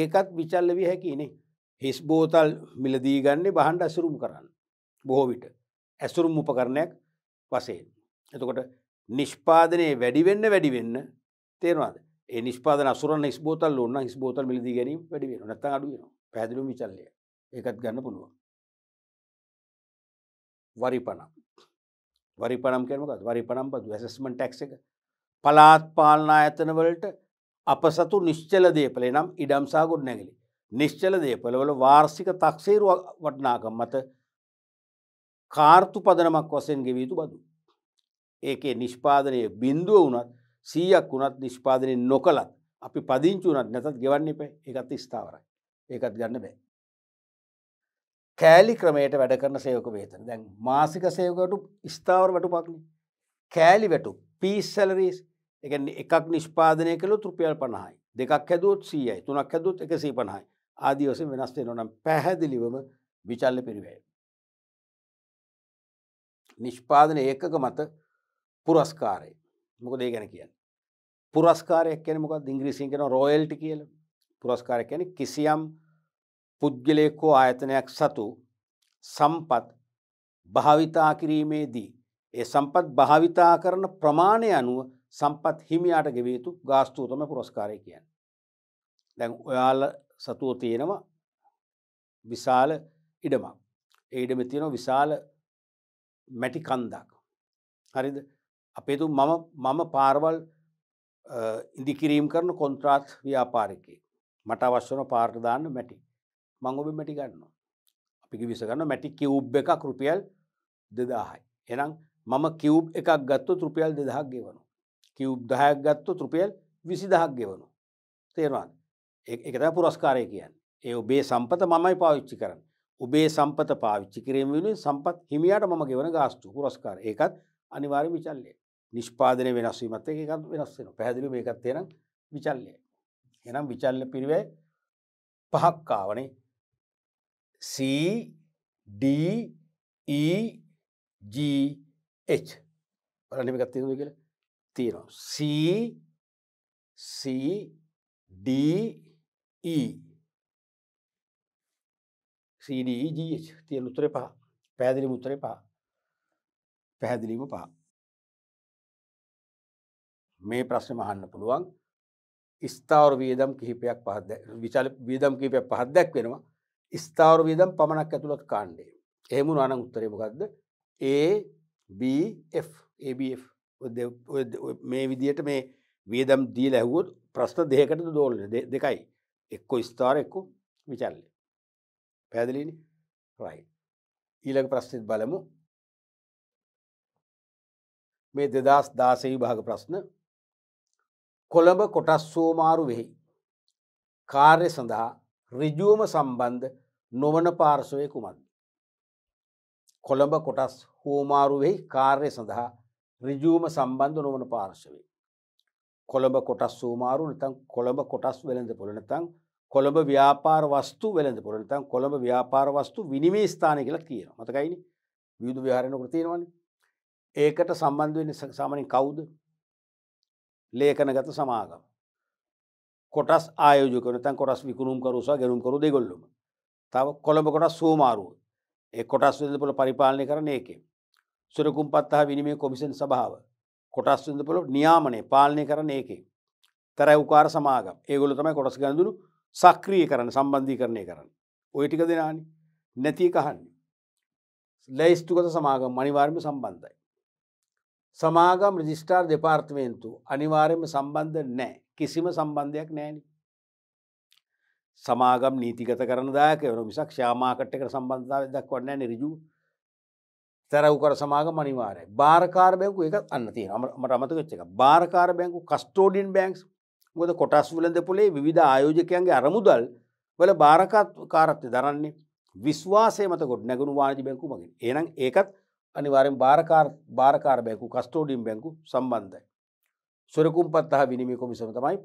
ඒකත් විචල්ලවිය හැකිනේ හිස් බෝතල් මිලදී ගන්නේ බහන්ඩ ඇසුරුම් කරන්න. බොහෝ විට ඇසුරුම් උපකරණයක් වසයෙන්. එතකොට නිෂ්පාදනය වැඩිවෙන්න වැඩිවෙන්න තේරවාද ඒ නිස්පාද අසුර ස්බෝතල් ඕන්න ස්බෝතල් මිලදී ගැනීම වැඩිවෙන නැත අඩුවෙන පැදිලු විචල්ලය ඒකත් ගන්න පුළුවන්. වරි පනම් වරි පනම් කරමකත් වරි පනම් පද වැසස්මට ටැක් එක පලාත් පාලනා ඇතනවලට අප සතු නිශ්චල දේපලේ නම් ඉඩම් සහ ගොඩනැගිලි නිශ්චල දේපලවල වාර්සික තක්සේරු වටනාකම් මත කාර්තු පදනමක් වසයෙන් ගෙවීතු බදු. ඒකේ නිෂ්පාදනය බින්දුව වනත් සීයක් වුණත් නිෂ්පාදනය නොකළත් අපි පදිංචි වනත් නැතත් ගෙවන්න එප එකත් ස්ථාවරයි ඒකත් ගන්න බෑ. කෑලි ක්‍රමයට වැඩ කරන සයෝක වේතන දැන් මාසික සයකට ස්ථාවර වැටුපක්න කෑලි වැටු පිස්සලරීස් එකන එකක් නිෂ්පාදනය කළොත් රුපියල් පණහයි දෙකක් හැදුවොත් සීයයි තුනක් හැදුත් එකසී පණහයි ආදිවසෙන් වෙනස් වෙනනම් පැහැදිලිවම විචල්ල පිරිවැය. නිෂ්පාදන ඒකක මත පුරස්කාරය මොක දේ ගැන කියන්න. පුරස්කාරයක් කැනමක ඉංග්‍රීසින් කෙන රෝයල්ටි කියල පුරස්කාරය කැන කිසියම් පුද්ගලයෙක්කෝ ආයතනයක් සතු සම්පත් භාවිතා කිරීමේදී ඒ සම්පත් භාවිතා කරන ප්‍රමාණය අනුව සම්පත් හිමියාට ගෙවේතු ගාස්තුූතම පුරස්කාරය කියන්න. දැන් ඔයාල සතුව තියෙනවා විශාල ඉඩමක් ඒඩම තියෙන විශාල මැටි කන්දක්. හරිද අපේතු මම මම පාර්වල් ඉදිකිරීම් කරන කොන්ත්‍රාත් ව්‍යාපාරිකේ මට අවශ්‍යන පාර්ධදාන්න මැටි මංගොබ මැටි ගන්නවා. අපි විසගන්න මැටි කිව්බ් එකක් රුපියල් දෙදාහයි. එනම් මම කිව් එකක් ගත්තු රුපියල් දෙදහක් ගෙවනු. කිව් දහයක් ගත්තු රුපියල් විසි දහක් ගෙවනු. තේරවාන් එකත පුරස්කාරය කියන්න ඒ ඔබේ සම්පත මමයි පාවිච්චි කරන්න ඔබේ සම්පත පාවිච්චි කිරීම වෙන සම්පත් හිමියට මම ගෙවන ගාස්තු පුරස්කාර ඒකත් අනිවාර්ය විචල්ලේ නිෂ්පාදනය වෙනස්වීමත් එකත් වෙනස්සෙන පැහැදිලි මේකත් තේනම් විචල්ලය එනම් විචල්ල පිරිවැ පහක්කාවනේ CDEGH බලනිමිකත් තිරදු කියලා තියෙනවා CCDE CDEGH තියෙන උත්තරේ පහ පැහැදිලිම උත්තරේ පහ පැහැදිලිම පහ මේ ප්‍රශ්න අහන්න පුළුවන් ස්ථාවර වියදම් කිහිපයක් පහත් විශාල වියදම් කිහිපයක් පහත් දැක්වෙනවා ස්ථාවර වියදම් පමණක් ඇතුළත් කාණ්ඩේ එහෙම නම් උත්තරේ මොකද්ද ABF ABF මේ විදියට මේ වියදම් දීල ඇහුවොත් ප්‍රශ්න දෙහකට දෝලන දෙකයි එක්කො ස්ථාර එක්කු විචල්ලය පැදලිනි රයි ඊළඟ ප්‍රශ්නිත් බලමු මේ දෙදස් දාසවි භාග ප්‍රශ්න කොළඹ කොටස් සෝමාරු වෙහි කාර්ය සඳහා රිජුවම සම්බන්ධ නොවන පාර්ශවය කුමන් කොළඹ කොටස් හෝමාරු වෙහි කාර්ය සඳහා රිජූම සම්බන්ධ නොවන පාර්ශවේ. කොළඹ කොටස් සූමාරු නතන් කොළඹ කොටස් වෙළඳ පොළනතං කොළඹ ව්‍යාපාර වස්තු වෙළඳ පොළනතන් කොළඹ ව්‍යාපාර වස්තු විනිමේ ස්ථාන කියලා කියන මතකයිනි විදු විහාරණකට තියෙනවන ඒකට සම්බන්ධුවෙන් සාමනින් කවුද ලේකනගත සමාගම කොටස් ආයෝජකනතන් කොටස් විකුණුම්කරුසා ගැනුම්කරු දෙගොල්ලුම තව කොළඹ කොටස් සූමාරුව ඒ කොටස් වෙළඳ පොළ පරිපාලනය කරන ඒකේ සුරකුම්පත් හා විනිමේ කොමිසන් සභාව කොටස්තුඳපුල නියාමනය පාලනය කරන ඒකේ තැරැ උකාර සමාගම් ඒගොල තමයි කොටස් ගැඳුරු සක්‍රිය කරන සම්බන්ධී කරණය කරන්න. ඔය ටික දෙනානි නැති කහන්න. ලැයිස්තුකත සමාගම් අනිවාර්ම සම්බන්ධයි. සමාගම් රජිස්ටාර් දෙපාර්ත්මේන්තු අනිවාර්යම සම්බන්ධ නෑ කිසිම සම්බන්ධයක් නෑනි. සමාගම් නීතිගත කරන දායක වරු මිසක් ශාමාකට්ටකට සම්බන්ධාව දක්වන්න රිජූ තැරව්කර සමාග මනිවාරය භාරකාර බැංකු එක අන්න තිය මට අමතකච්ච එක භාරකාර බැංකු කස්ටෝඩින් බැංක්ස් ගොද කොටස් වලද පුලේ විධ ආයෝජකයන්ගේ අරමුදල් වල භාරකත් කාරත්ය දරන්නේ විශ්වාසය මත ගොඩ නැගුණු වාණජි බැංකු මගින් ඒනම් ඒකත් අනිවාරෙන් භාරකාර භාරකාර බැංකු කස්ටෝඩියම් බැංකු සම්බන්ධයි. සොරකුම්පත් හා විනිමය කොමිසම තමයි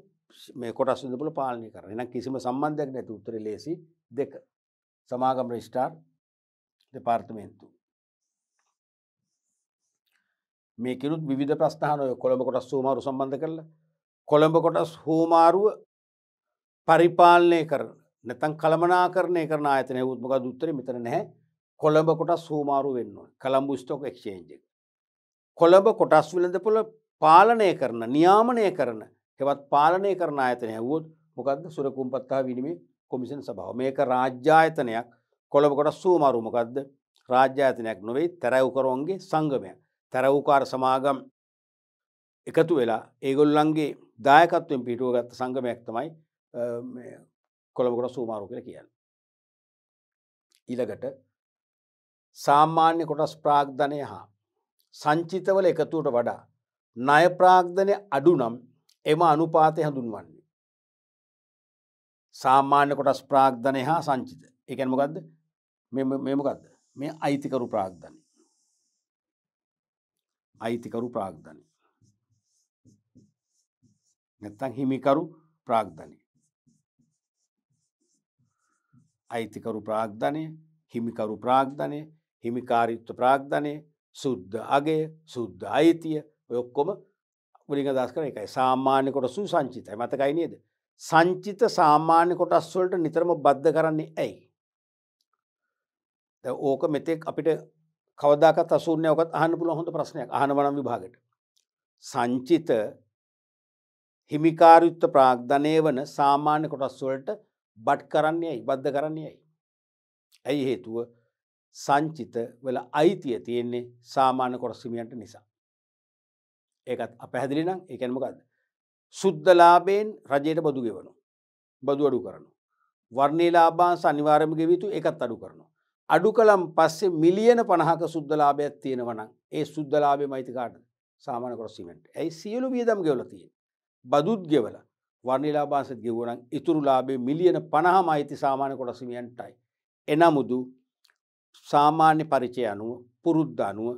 මේ කොටස් විදපුල පාලනය කරන එනම් කිසිම සම්බන්ධයක් නැති උත්තර ලේසි දෙක සමාගම් රෙස්ටාර් දෙපාර්තමේන්තු මේකිරුත් විධ ප්‍රස්ථානය කොළඹ කොටස් හෝමාරු සම්බන්ධ කරලා කොළඹ කොටස් හෝමාරුව පරිපාලනය කරන නැතන් කළමනා කරනය කරන අතන උත්මක දුත්තර මෙතර නැහැ කොළඹ කොටස් හෝමාරු වෙන්න කළම්බු ස්ටෝක එක්ෂේන්ජ කොළඹ කොටස් විලඳපුල පාලනය කරන නියාමනය කරන හෙවත් පාලනය කරන අයතන ඇවුත් මොකක්ද සුරකුම්පත්තා විනිමේ කොමිසින් සභාව මේක රාජ්‍යායතනයක් කොළඹ කොටස් සූමාරුමකක්ද රාජ්‍යායතනයක් නොවෙයි තැරැවකරෝන්ගේ සංගමයක් තැරවූකාර සමාගම් එකතු වෙලා ඒගොල්ලන්ගේ දායකත්වෙන් පිටුව ගත්ත සංගමයක් තමයි කොළඹකොට සූමාරු කර කියන්න. ඉළඟට සාමාන්‍ය කොටස් ප්‍රාග්ධනය හා සංචිතවල එකතුවට වඩා ණය ප්‍රාග්ධනය අඩු නම් එම අනුපාතය හඳුන්වන්නේ. සාමාන්‍ය කොටස් ප්‍රාග්ධනය හා සංචිත එකැන්මකක්ද මෙමකක්ද මේ අයිතිකරු ප්‍රාග්ධනය අයිතිකරු ප්‍රාග්ධනය. නැත්තං හිමිකරු ප්‍රාග්ධනය. අයිතිකරු ප්‍රාග්ධනය හිමිකරු ප්‍රාග්ධනය හිමිකාරිත්ව ප්‍රාග්ධනය සුද්ධ අගේ සුද්ධ අයිතිය ඔයොක්කොම ගලික දස් කන එකයි සාමාන්‍ය කොට සූ සංචිතයි මතකයි නේද. සංචිත සාමාන්‍ය කොටස්වලට නිතරම බද්ධ කරන්නේ ඇයි. ඕක මෙතෙක් අපිට කවදදාකත් අසූර්ණයකත් අහන්න පුළ හොඳ ප්‍රශ්නයක් අහනවනම් විභාගට. සංචිත හිමිකාරයුත්ත ප්‍රාග්ධනය වන සාමාන්‍ය කොටස්වලට බට් කරන්නේයි බද්ධ කරන්නේයි. ඇයි හේතුව සංචිත වල අයිතිය තියෙන්නේ සාමාන්‍ය කොරස්සිමියන්ට නිසා. ඒකත් අපැහැදිලි නම් එකැනමකක්ද. සුද්දලාබයෙන් රජයට බදු ගෙවනු. බදු අඩු කරනු. වර්ණේලාබාන් සනිවාරම ගෙවිතු එකත් අඩු කරනු. අඩු කළම් පස්සේ මිලියන පණහක සුද්දලාභයක් තියෙනවනම් ඒ සුද්දලාබේ මයිතිකාට සාමාන කොරසිමෙන්ට් ඇයි සියලු වියදම් ගෙවල තියෙන. බදුත් ගෙවල වර්නිලාබාස ගෙවුණන් ඉතුරු ලාබේ මිලියන පණහම අයිති සාමාන කොටසිමියන්ටයි. එනමුදු සාමාන්‍ය පරිචය අනුව පුරුද්ධ අනුව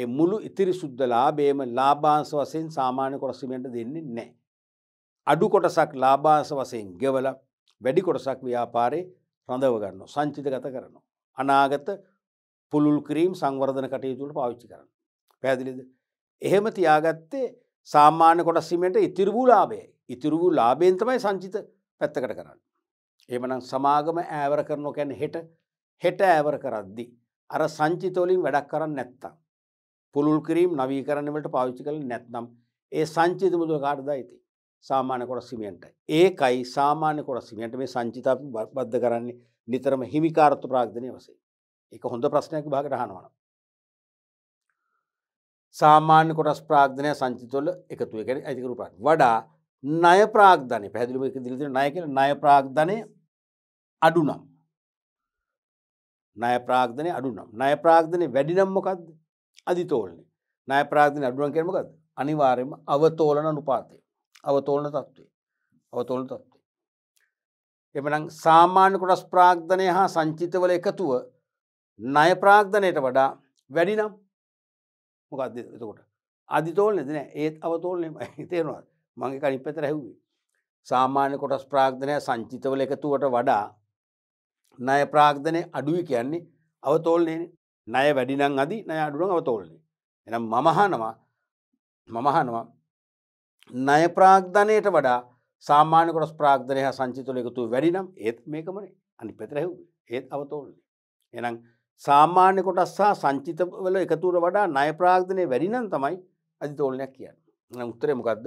ඒ මුළු ඉතිරි සුද්දලාබේම ලාබාංස වසයෙන් සාමාන්‍ය කොටසිමෙන්ට දෙන්නේ නෑ. අඩු කොටසක් ලාබාංස වසයෙන් ගෙවල වැඩි කොටසක් ව්‍යාපාරය රඳව ගන්න සංචිත ගත කරනවා. අනාගත පුළුල් කිරීම් සංවර්ධන කටයුතුට පාවිච්චි කරන්න. පැදිලිද. එහෙම තියාගත්තේ සාමාන්‍ය කොටස්සීමට ඉතිරිවූ ලාබේ ඉතිරිවූ ලාබේන් තමයි සංචිත පැත්තකට කරන්න. එමනම් සමාගම ඇවර කරනො කැන හෙට හෙට ඇවර කරද්දි. අර සංචිතවලින් වැඩක් කරන්න නැත්තම්. පුළුල් කිරීම් නවී කරන්නවලට පාවිච්චි කළ නැත්නම් ඒ සංචිත මුදුව කාඩදා ඇති සාමාන්‍ය කොටස්සිමියන්ට ඒකයි සාමාන්‍ය කොටස්සිමියන්ට මේ සංචිත බද්ධ කරන්නේ නිතරම හිමිකාරත්තු ප්‍රාග්ධනය වසේ එක හොඳ ප්‍රශ්නයක් භාගට හනවන. සාමාන්‍ය කොටස් ප්‍රාග්ධනය සංචිතොල එකතු එකන ඇතිකරු ප්‍රාක් වඩා නය ප්‍රාග්ධනය පැදිලිම එක දිලිතින නය කර නය ප්‍රාග්ධනය අඩුනම්. නය ප්‍රාග්ධනය අඩුනම් නය ප්‍රාග්ධනය වැඩිනම්මොකක්ද අධිතෝලනය නය ප්‍රාග්ධනය අඩුවන් කරමකද අනිවාරයම අවතෝලන නුපාතය අවතෝලන තත්වේ අවතෝලන තත්ව එමනම් සාමාන්‍ය කොටස් ප්‍රාග්ධනය හා සංචිතවල එකතුව ණය ප්‍රාග්ධනයට වඩා වැඩි නම් මොකක්ද එතකොට අධිතෝල් නෙදන ඒත් අවතෝල්නය තේරවා මගේ කලින් පැත රැහුවේ සාමාන්‍ය කොටස් ප්‍රාග්ධනය සංචිතවල එකතුවට වඩා ණය ප්‍රාග්ධනය අඩුවි කියන්නේ අවතෝල්නය ණය වැඩිනම් අදි නය අඩුවන් අවතෝල්නේ එනම් මමහනවා මමහනවා ණය ප්‍රාග්ධනයට වඩා සාමාන්‍ය කොටස් ප්‍රාග්ධනය හා සංචිතල එකතු වැඩිනම් ඒත් මේකමන අනි පෙතරැහු ඒත් අවතෝල්න්නේ. එනම් සාමාන්‍ය කොටස් සහ සංචිතවල එකතුර වඩා නය ප්‍රාග්ධනය වැඩිනම් තමයි අධිතෝලනයක් කියන්න. න උත්තරේ මොකක්ද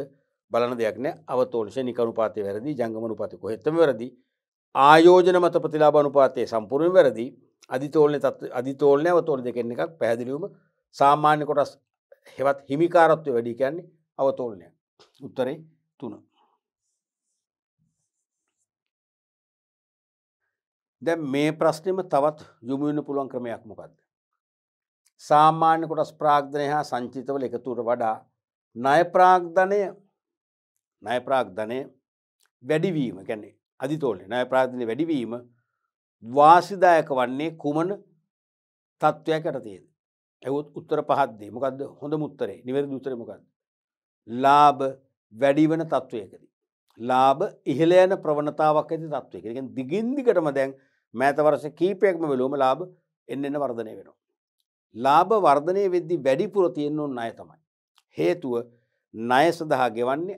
බලන දෙයක්න අවතෝලශ නිකරුපාතය වැරදි ජංගමනුපාති කොහෙත්තම වැරදි ආයෝජන මත ප්‍රතිලාබනුපාතය සම්පුරෙන් වැරදි අධිතෝලන අධිතෝලනය අවතෝල දෙකෙන්න එකක් පැහැදිලිවීම සාමාන්‍ය කොටස් හෙවත් හිමිකාරත්වය වැඩි කියන්නේ අවතෝලනය උත්තරේ තුන. දැ මේ ප්‍රශ්නම තවත් යොමුවෙන්න පුළුවන් ක්‍රමයක් මොකක්ද. සාමාන්‍ය කොටස් ප්‍රාග්ධනය හා සංචිතවල එකතුර වඩා නය ප්‍රාග්ධනය නය ප්‍රාග්ධනය වැඩිවීම ගැන්නේ අධිතෝලය නය ප්‍රාධනය වැඩිවීම වාසිදායක වන්නේ කුමන තත්ත්වයක් ඇටතේද. ඇවත් උත්තර පහත්දේ මොකද හොඳ මුත්තරේ නිවැරදි උත්තරමකක්ද. ලාබ වැඩිවන තත්ත්වයකද. ලාබ ඉහලයන ප්‍රවණතාවක් ඇති තත්වයක දිගින්දිකටම දැන් මෑතවරස කීපයක්ම වෙලෝම ලාබ එන්න එන්න වර්ධනය වෙනවා. ලාබ වර්ධනය වෙද්දි වැඩිපුර තියෙන්නුන් අය තමයි. හේතුව ණය සඳහා ගෙවන්නේ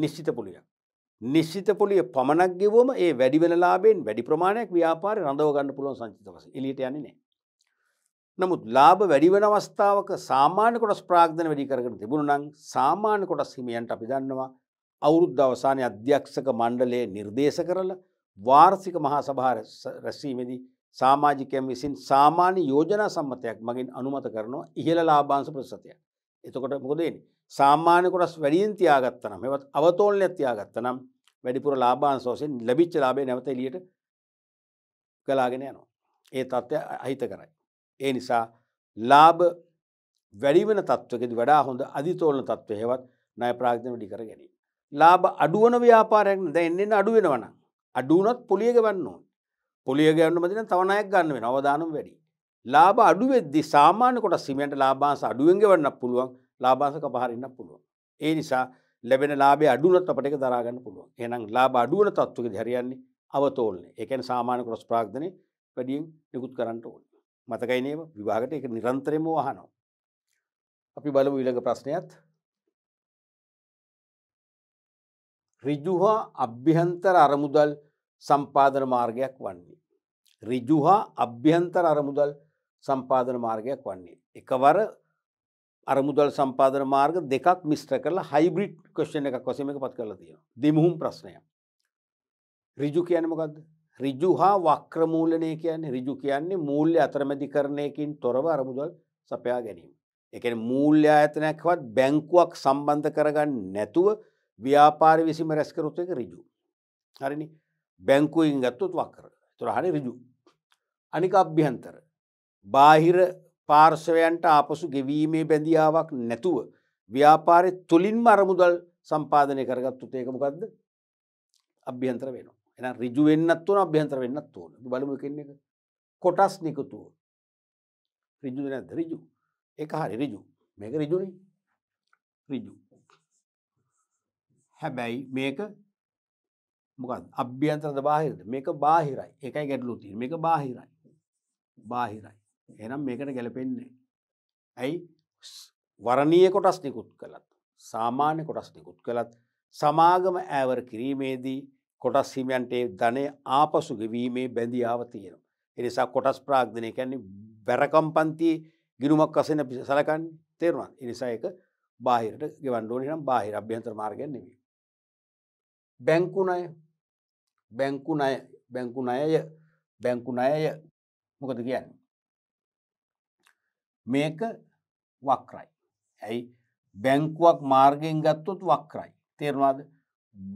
නිශ්චිත පුලියක්. නිශ්චිත පොලිය පමණක් ගෙවම ඒ වැඩි වෙන ලාබෙන් වැඩි ප්‍රමාණයක් ව්‍යාපාර රඳව ගන්න පුළුවන් සංචිතවස එලියට යන්නේ නෑ. නමුත් ලාබ වැඩි වෙන අවස්ථාවක සාමාන්‍ය කොටස් ප්‍රාග්ධන වැඩි කරගෙන තිබුණු නම් සාමාන්‍ය කොටස් හිමියන්ට අපි දන්නවා අවුරුද්ධ අවසානය අධ්‍යක්ෂක මණ්ඩලයේ නිර්දේශ කරලා වාර්සික මහා සභා රැස්වීමේදී සාමාජිකයන් විසින් සාමාන්‍ය යෝජනා සම්මතයක් මගින් අනුමත කරනවා ඉහළ ලාභාංශ ප්‍රතිශතයක්. එතකොට මොකද වෙන්නේ? සාමාන්‍ය කොටස් වැඩියෙන් තියාගත්තා නම් ඒවත් අවතෝලනයක් තියාගත්තා නම් වැඩිපුර ලාභාංශ වශයෙන් ලැබිච්ච ලාභය නැවත එළියට ගලාගෙන යනවා. ඒ தත්ත්වය අහිතකරයි. ඒ නිසා ලාභ වැඩි වෙන තත්ත්වකදී වඩා හොඳ අධිතෝලන තත්ත්වය හේවත් ණය ප්‍රාග්ධන වැඩි කර ගැනීම. ලාභ අඩු වන ව්‍යාපාරයක් දැන් එන්නේ අඩු වෙනවා නම් අඩුවනොත් පොලිය ගවන්න ඕන් පොලිය ගන්න මතින තවනයක් ගන්න වෙන අවධානම් වැඩි ලාබ අඩුවෙද්දි සාමාන්‍ය කොට සිමට ලාබාස අඩුවෙන්ග වන්න පුළුවන් ලාබාස කපහරන්න පුළුවන් ඒ නිසා ලැබෙන ලාබේ අඩුනත් අපට එක දරාගන්න පුළුවන් එනම් ලාබ අඩුවන තත්වක දැරයන්නේ අවතෝල්න එකන සාමාන කොස් ප්‍රාග්ධනය වැඩියෙන් නිකුත් කරන්නට ඕල් මතකයිනේම විවාගට එක නිරන්තරයම වහනෝ අපි බලමු ඊළඟ ප්‍රශ්නයත් රිජුහා අභ්‍යන්තර අරමුදල් සම්පාදන මාර්ගයක් වන්නේ. රිජුහා අභ්‍යන්තර අරමුදල් සම්පාදන මාර්ගයක් වන්නේ. එකවර අරමුදල් සම්පාදන මාර්ග දෙකක් මිස්ට්‍ර කරලා හයිබ්‍රිට් කෂ්න එකක් වසම එක පත් කරලා තියෙන දෙමුහුම් ප්‍රශ්නය. රිජු කියනමකක්ද රිජු හා වක්‍රමූලනය කියන්නේ රිජු කියන්නේ මූල්‍ය අතරමැදි කරණයකින් තොරව අරමුදල් සපයා ගැනීම. එක මූල්‍ය අයතනයක්වත් බැංකුවක් සම්බන්ධ කරගන්න නැතුව ව්‍යාපාර විසිම රැස්කරුත් එක රිජු. හරිනි බැංකුවෙන් ගත්තොත් වක්කර තුර හරි රිජු අනික අභ්‍යන්තර බාහිර පාර්ශවයන්ට ආපසු ගෙවීමේ බැඳියාවක් නැතුව ව්‍යාපාරය තුළින්ම අරමුදල් සම්පාධනය කරගත්තු ඒකමකක්ද අභ්‍යන්තර වෙන එ රිජු වෙන්නත් වන අභ්‍යන්තර වෙන්නත් ඕන බලම කෙන්නේ කොටස් නිකුතුව රිජු නැද රිජු එක හරි රිජු මේක රිජුණ රිජු හැබැයි මේක මොකත් අභ්‍යන්තරද බාහිරද මේක බාහිරයි එකයි ගැටලු තිය මේක බාහිරයි බාහිරයි එනම් මේකට ගැලපෙන්නේ ඇයි වරණීය කොටස් නිකුත් කළත් සාමාන්‍ය කොටස් නිකුත් කළත් සමාගම ඇවර කිරීමේදී කොටස් හිමියන්ටේ ධනය ආපසු ගෙවීමේ බැඳියාව තියෙනවා. එනිසා කොටස් ප්‍රාග්ධනය කැන්නේ බැරකම්පන්ති ගිනුමක් අසන සලකන් තේරුවන් එනිසා එක බාහිරට ගෙවන්ඩෝනිනම් බාහිර අභ්‍යන්තර මාර්ගය නෙවී. බැංකුණය බැංකු නය බැංකු නයය බැංකු නයය මොකද කියන්න මේක වක්රයි ඇයි බැංකුවක් මාර්ගයෙන් ගත්තොත් වක්රයි තේරවාද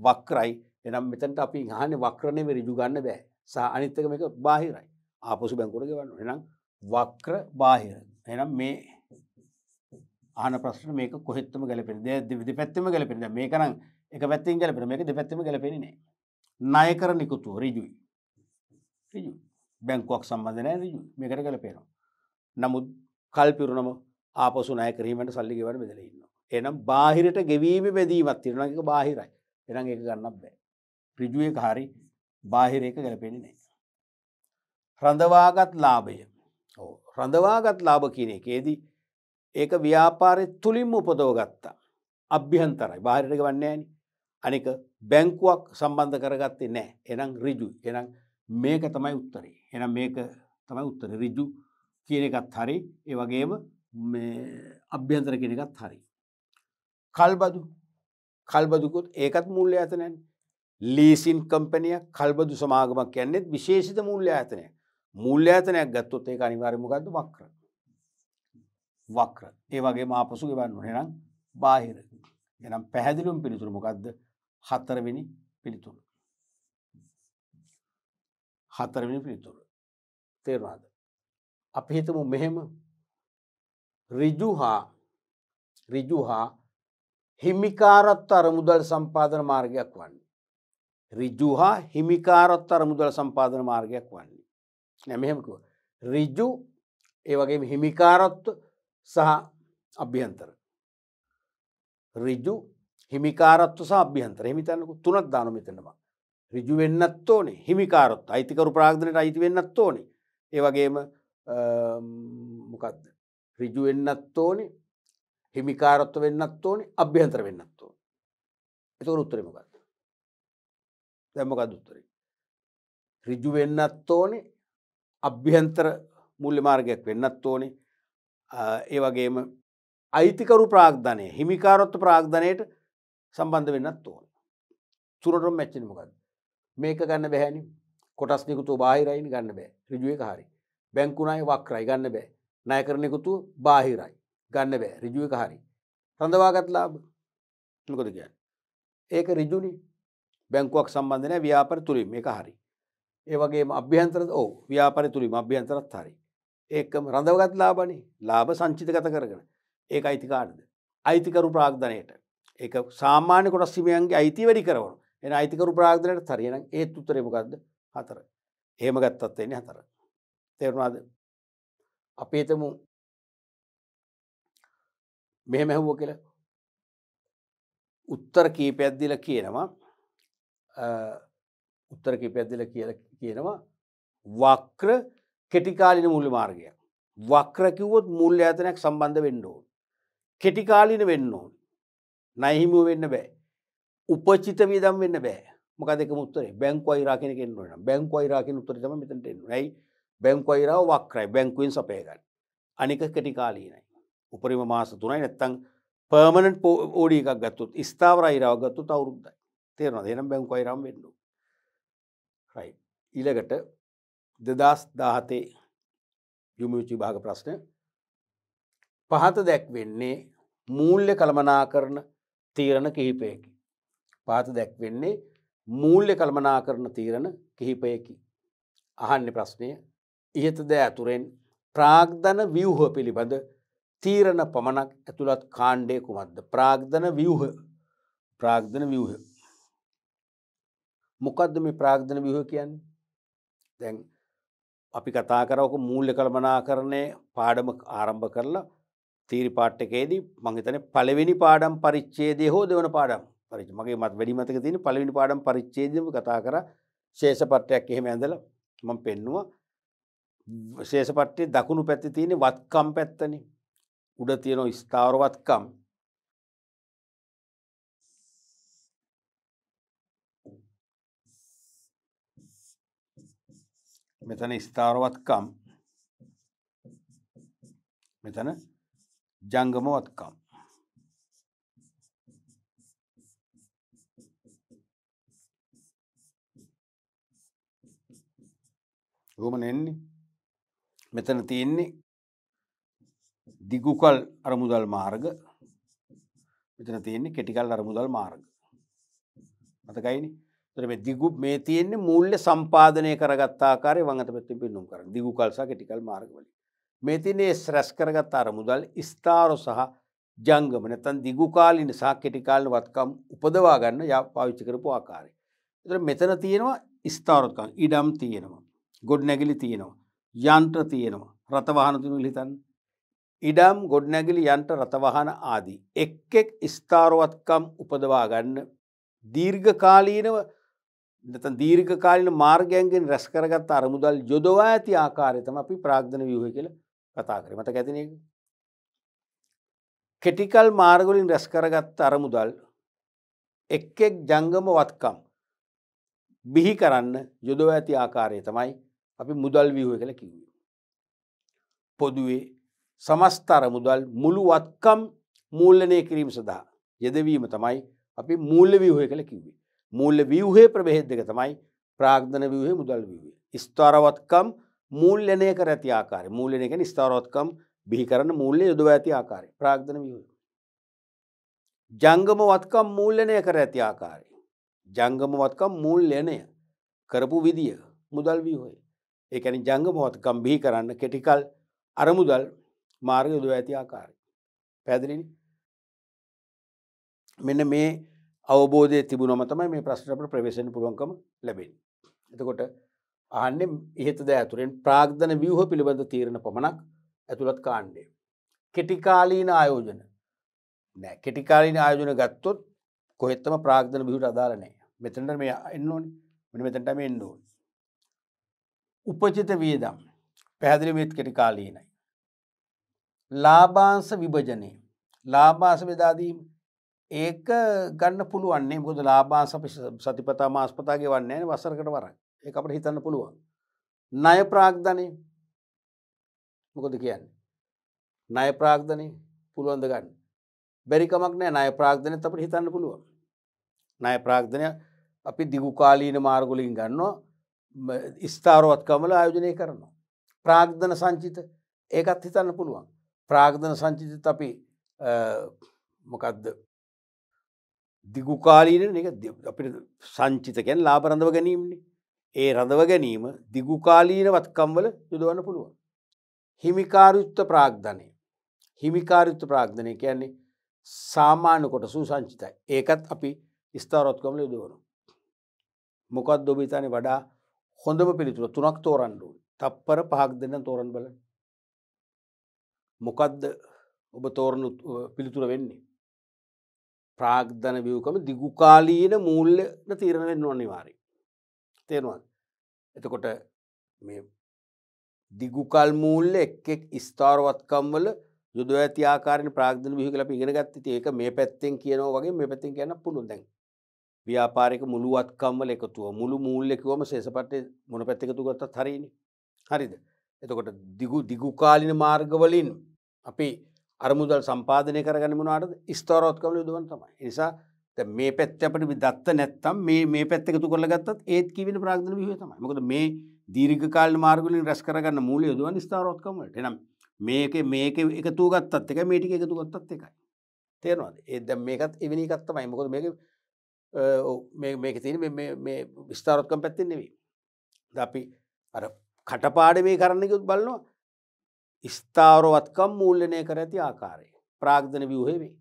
වක්රයි එනම් මෙතට අපි හන වක්‍රණය රිජු ගන්න බෑ සහ අනිත්තක මේක බාහිරයි ආපසු බැංකුට ගවන්න එනම් වක්‍ර බාහිර එනම් මේ ආන ප්‍රශ්න මේක කොහෙත්තම ගැලපෙන දෙ දෙ පැත්තම ගැලපෙන මේකනම් එක පැත්තින් ගැලපෙන මේක දෙ පැත්තම ගැලපෙනනේ ණය කරන එකතුව ඍජුයි. ඍජු. බැංකුවක් සම්බන්ධ නැහැ ඍජු. මේකට ගැලපෙනවා. නමුත් කල්පිරුණම ආපසු ණය කිරීමට සල්ලි ගෙවන්න බෙදලා ඉන්නවා. එහෙනම් බාහිරට ගෙවීමේ බැදීමක් තියෙනවා. ඒක බාහිරයි. එහෙනම් ඒක ගන්නත් බෑ. ඍජු එක හරි බාහිර එක ගැලපෙන්නේ නැහැ. රඳවාගත් ලාභය. ඔව්. රඳවාගත් ලාභ කියන එකේදී ඒක ව්‍යාපාරය තුලින්ම උපදව ගත්තා. අභ්‍යන්තරයි. බාහිරට ගවන්නේ නැහෙනි. අනික බැංකුවක් සම්බන්ධ කරගත්තේ නෑ එනම් රිජු එනම් මේක තමයි උත්තරේ එනම් මේක තමයි උත්තර රිජු කියන එකත් හරි ඒවගේම අභ්‍යන්තර කෙන එකත් හරි. කල්බදු කල්බදුකුත් ඒකත් මුල්ල ඇතනැන් ලීසින් කම්පනය කල්බදු සමාගමක් යන්නෙත් විශේෂිත මුල්ල ඇතනය මුල්ල ඇතනයක් ගත්තොත් ඒ අනිවාර්මකක්ද වක්්‍ර වක්්‍ර ඒවගේ මාපසු ගවන්න හෙනම් බාහිර එනම් පැහැදිලුම් පිළිතුරමකක්ද හතරවෙනි පිළිතුර. හතරවෙනි පිළිතුර. තේරවාද. අපි හිතමු මෙහෙම රිජුහා රිජුහා හිමිකාරත්ව අරමුදල් සම්පාදන මාර්ගයක් වන්නේ. රිජුහා හිමිකාරත්ව අරමුදල් සම්පාදන මාර්ගයක් වන්නේ. නැමහෙමකුව. රිජු ඒ වගේ හිමිකාරත්ව සහ අභ්‍යන්තර. රිජු හිමිකාරත්ව සහ අභ්‍යන්තර හිමිතන්නකු තුනක් දානු මෙතනම රිජු වෙන්නත් ඕනේ හිමිකාරොත් අයිතිකරු ප්‍රාග්ධනයට අයිති වෙන්නත් ඕනේ ඒවගේම මොකක්ද රිජු වෙන්නත් ඕනේ හිමිකාරත්ව වෙන්නත් ඕනේ අභ්‍යන්තර වෙන්නත් ඕන එතක උත්තරේ මොකක්ද දැම්මකක්ද උත්තරේ රිජු වෙන්නත් ඕනේ අභ්‍යන්තර මුල්ලි මාර්ගයක් වෙන්නත් ඕනේ ඒවගේම අයිතිකරු ප්‍රාග්ධනය හිමිකාරොත්ව ප්‍රාග්ධනයට සම්බන්ධ වෙන්නත් ඕන. තුරටම මැච්චෙන මොකද. මේක ගන්න බැහැනි කොටස් නිකුතු බාහිරයින් ගන්න බෑ රිජුවේ හරි බැංකුණයි වක්රයි ගන්න බෑ නය කරනෙකුතු බාහිරයි ගන්න බෑ රිජුවක හරි රඳවාගත් ලාබ මොකද කියන්න ඒක රිජුනි බැංකුවක් සම්බන්ධනය ව්‍යාපර තුරින් එක හරි ඒවගේ අභ්‍යන්තර ඕ ව්‍යාපර තුරින් අභ්‍යන්තරත් හරි ඒකම රඳවගත් ලාබනි ලාබ සංචිත ගත කරගෙන ඒක අයිතිකාරද අයිතිකරු ප්‍රාග්ධනයට ඒ සාමාන්‍ය කොටස් සිමියන්ගේ අයිති වැඩි කරවන එන අයිතිකරු ප්‍රාග්ධනයට තරයන ඒත් උත්තරයමකක්ද හතර ඒම ගත්තත්වෙන්නේ හතර තේරුණාද අපේතමු මෙහ මැහුව කියල උත්තර කීපයක්දිල කියනවා උත්තර කීපයක්දිල කියල කියනවා වක්‍ර කෙටිකාලින මුල්ල මාර්ගයක් වක්‍ර කිවොත් මුල්ල ඇතනයක් සම්බන්ධ වෙන්න ඕන කෙටිකාලින වෙන්න ඕන නයහිමුව වෙන්න බෑ උපචිත වියදම් වෙන්න බෑ මොකදක මුත්තරේ බැංකු අයිරාකෙන කෙන්න්නවන බැංකු අයිරාකෙන උත්තරම මෙතට යි බැංකු අයිරාව වක්රයි බැංකුවෙන් සපයගන්න අනික කෙටිකාලීනයි උපරිම මාස තුනයි නැත්තං පර්මණට ඕඩි එකක් ගත්තුත් ස්ථාවර අයිරාව ගත්තු අවුරුද්දයි තේරන දෙනම් බැංකු අයිරම් වෙන්නු රයි ඊළඟට දෙදස් දාහතේ යුමචි භාග ප්‍රශ්න පහත දැක් වෙන්නේ මූල්්‍ය කළමනා කරන තීරණ කිහිපයකි. පාත දැක්වෙන්නේ මූල්‍ය කළමනා කරන තීරණ කිහිපයකි. අහන්න ප්‍රශ්නය ඉහත දෑ ඇතුරෙන් ප්‍රාග්ධන ව්‍යවහ පිළිබඳ තීරණ පමණක් ඇතුළත් කාණ්ඩය කුමක්ද ප්‍රාග්ධන ව්‍යහ ප්‍රාග්ධන ව්‍යහ මොකක්ද මේ ප්‍රාග්ධන ව්‍යහ කියන්න දැන් අපි කතා කරවක මූල්‍ය කළමනා කරණය පාඩම ආරම්භ කරලා තීරි පාට් එකේදී මං හිතන්නේ පළවෙනි පාඩම් පරිච්ඡේදයේ හෝ දෙවන පාඩම් පරිච්ඡේදය මගේ මත වැඩි මතක තියෙන පළවෙනි පාඩම් පරිච්ඡේදයේම කතා කරා ශේෂ පත්‍රයක් එහෙම ඇඳලා මම පෙන්නුවා ශේෂ පත්‍රයේ දකුණු පැත්තේ තියෙන වත්කම් පැත්තනේ උඩ තියෙන ස්ථාවර වත්කම් මෙතන ස්ථාවර වත්කම් මෙතන ජංගමවත්කම් ගොමන එන්නේ මෙතන තියෙන්නේ දිගුකල් අරමුදල් මාර්ග මෙතන තියෙන්නේ කෙටිකල් අරමුදල් මාර්ග මතකයිනි තරම දිගු මේ තියෙන්නේ මූල්‍ය සම්පාදනය කරගත්තාකාරය වඟත පැත්ති පෙන්නුම් කර දිගුකල්සා කෙටිකල් මාර්ගවලින් මෙතිනේ ස්රැස් කරගත් අරමුදල් ස්ථාර සහ ජංගම නැතන් දිගුකාලින සහ කෙටිකාලන වත්කම් උපදවා ගන්න යා පාවිච්චි කරපු ආකාරය. එතර මෙතන තියෙනවා ස්ථාරත්කම් ඉඩම් තියෙනවා. ගොඩ නැගිලි තියෙනවා. යන්ත්‍ර තියෙනවා. රථවාහනතුනු ලිතන් ඉඩම් ගොඩනැගිලි යන්ට රථවහන ආදී. එක් එක් ස්ථාරවත්කම් උපදවා ගන්න දීර්ඝකාලීනව නැතන් දීර්ඝකාලීන මාර්ගයන්ගෙන් රැස්කරගත් අරමුදල් යොදවා ඇති ආකාරය තමයි අපි ප්‍රාග්ධන ව්‍යුහය කියලා කතා කරමට ගැතිනක කෙටිකල් මාර්ගලින් රැස් කරගත් අරමුදල් එක්කෙක් ජංගම වත්කම් බිහි කරන්න යොදව ඇති ආකාරය තමයි අපි මුදල් වියහුව කළ කිව්ව. පොදුවේ සමස්තර මුදල් මුළු වත්කම් මූල්ලනය කිරීම සඳහා යෙදවීම තමයි අපි මූල්ල වියහය කළ කිවේ. මූල්ල වියහේ ප්‍රබෙහෙද්දක තමයි ප්‍රාග්ධන වියහේ මුදල් විවේ. ස්ථාරවත්කම් මූල්ලනය කර ඇති ආකාරය මූල්ලනය ගැන ස්ථාරෝත්කම් බිහි කරන්න මූල්ලය යොදව ඇති ආකාරය ප්‍රාග්ධන විය. ජංගම වත්කම් මූල්ලනය කර ඇති ආකාරය. ජංගම වත්කම් මූල්ලනය කරපු විදිිය මුදල් වී හොය. ඒකැන ජංගම වත්කම් බිහි කරන්න කෙටිකල් අරමුදල් මාර්ග යොදව ඇති ආකාරය. පැදිරින් මෙන්න මේ අවබෝධය තිබුණම තමයි මේ ප්‍රශ්නට ප්‍රවේශන පුළුවන්කම ලැබෙන්. එතකොට ආන්‍ය ඉහතද ඇතුරෙන් ප්‍රාග්ධන වියහ පිළිබඳ තීරණ පමණක් ඇතුළත් කාණ්ඩේ. කෙටිකාලීන ආයෝජන නෑ කෙටිකාලීන ආයෝජන ගත්තොත් කොහෙත්තම ප්‍රාග්ධන බිහුට අදාරනෑ මෙතට මේ එන්නඕන මෙනි මෙතට මේ එන්නෝ. උපචිත වියදම් පැහදිලිමත් කෙටිකාලීනයි. ලාබාන්ස විභජනය ලාබාස වෙදාදීම ඒක ගන්න පුළුවන්නේ බොද ලාබාස සතිපතා මාස්පතාගේ වන්නේ වසරකට වරක්. එක අපට හිතන්න පුළුවන්. ණය ප්‍රාග්ධනය මොකද කියන්න. ණය ප්‍රාග්ධනය පුළුවන්ද ගන්න. බැරිකමක් නෑ ණය ප්‍රාග්ධනය අපට හිතන්න පුළුවන්. ණය ප්‍රාග්ධනය අපි දිගුකාලීන මාර්ගොලින් ගන්නවා ස්ථාරවත් කමල ආයෝජනය කරනවා. ප්‍රාග්ධන සංචිත ඒකත් හිතන්න පුළුවන්. ප්‍රාග්ධන සංචිතත් අපි මොකක්ද දිගුකාලීන එක අපිට සංචිතකැන් ලාබරඳව ගැනීමන්නේ ඒ රඳව ගැනීම දිගුකාලීන වත්කම්වල යුදවන්න පුළුවන්. හිමිකාරයුත්ත ප්‍රාග්ධනය හිමිකාරයුත්ත ප්‍රාග්ධනය කියන්නේ සාමාන්‍ය කොට සූසංචිතයි ඒකත් අපි ස්ථාරොත්කමල යුදවනු. මොකත් දොබිතානය වඩා හොඳම පිළිතුර තුනක් තෝරන්ඩුව තප්පර පහක් දෙන්න තෝරන් බල මොකදද ඔබ තෝරණු පිළිතුර වෙන්නේ. ප්‍රාග්ධන වියකම දිගුකාලීන මූල්ලට තීරණ වෙන්න අනිවාරි. තේරවාද එතකොට මේ දිගුකල් මූල්ල එක් එක් ස්ථාරවත්කම්වල යුද ඇතිආකාරන ප්‍රාග්ධන විහි කල ඉගෙන ගත්ත ඒක මේ පැත්තෙන් කියනෝ වගේ මේ පැතින් කියන්න පුළු දැන් ව්‍යාපාරික මුළුවත්කම්වල එකතුව මුළු මූල්ලෙකවම සේසපට්ටේ මොන පැත්තිකතු ගත්තත් හරිනි හරිද එතකොට දිගු දිගුකාලින මාර්ගවලින් අපි අරමුදල් සම්පාධනය කරගනිමුණට ස්ථාරෝත්කමල යුදුවන් තමයි නිසා මේ පැත්ත අපට දත්ත නැත්තම් මේ මේ පැත්ත එකතු කරලා ගත්තත් ඒත් කිවෙන ප්‍රාග්ධන විහය තමයි මොකද මේ දීර්ඝ කාල මාර්ගලින් රැස් කරගන්න මූල යොදවන ස්ථාරෝත්කමට එනම් මේක මේක එකතු ගත්තත් එක මේටික එකතු ගත්තත් එකයි තේරවාද ඒද මේකත් එවැනි එකත්තමයි මොකද මේක මේක තියෙන විස්ථාරොත්කම් පැත්තෙන් නෙවී. ද අපි අර කටපාඩ මේ කරන්නකුත් බලනවා ස්ථාරෝවත්කම් මූල්ලනය කර ඇති ආකාරය ප්‍රාග්ධන වියහේ වේ.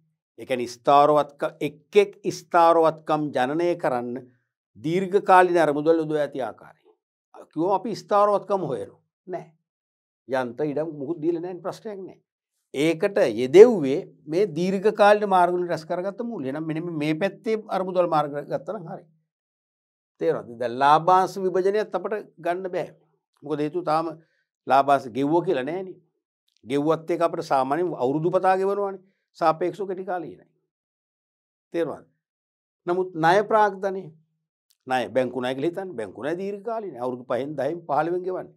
එකන ස්ථාරවත් එක්කෙක් ස්ථාරවත්කම් ජනනය කරන්න දීර්ඝකාලි නැරමුදල් යුද ඇති ආකාරය. කිව අපි ස්ථාරවත්කම හොයරු නෑ යන්ත ඉඩම් මුහුද දීල නෑන් ප්‍රශ්නයක් නෑ. ඒකට යෙදෙව්වේ මේ දීර්ඝකාල මාර්ගල රැස්කරගත මූ ලනම් මෙනම මේ පැත්තේ අරමුදල් මාර්ගගත්තන හරි. තේරද ද ලාබාස විභජනයත් අපට ගන්න බෑ. මොක දේතු තාම ලාබාස ගෙව්ව කියලා නෑන. ගෙව්වත්තේ අපට සාමානය අවුරුදු පතාගෙවනවානේ සාපේක්ෂු කෙටි කාලීනයි. තේරවන් නමුත් නය ප්‍රාග්ධනය නය බැංකුනයි හිතන් බැංකුන දීර්කාලීන අවුරු පහෙන් දයිම් පහලවෙන්ගවන්න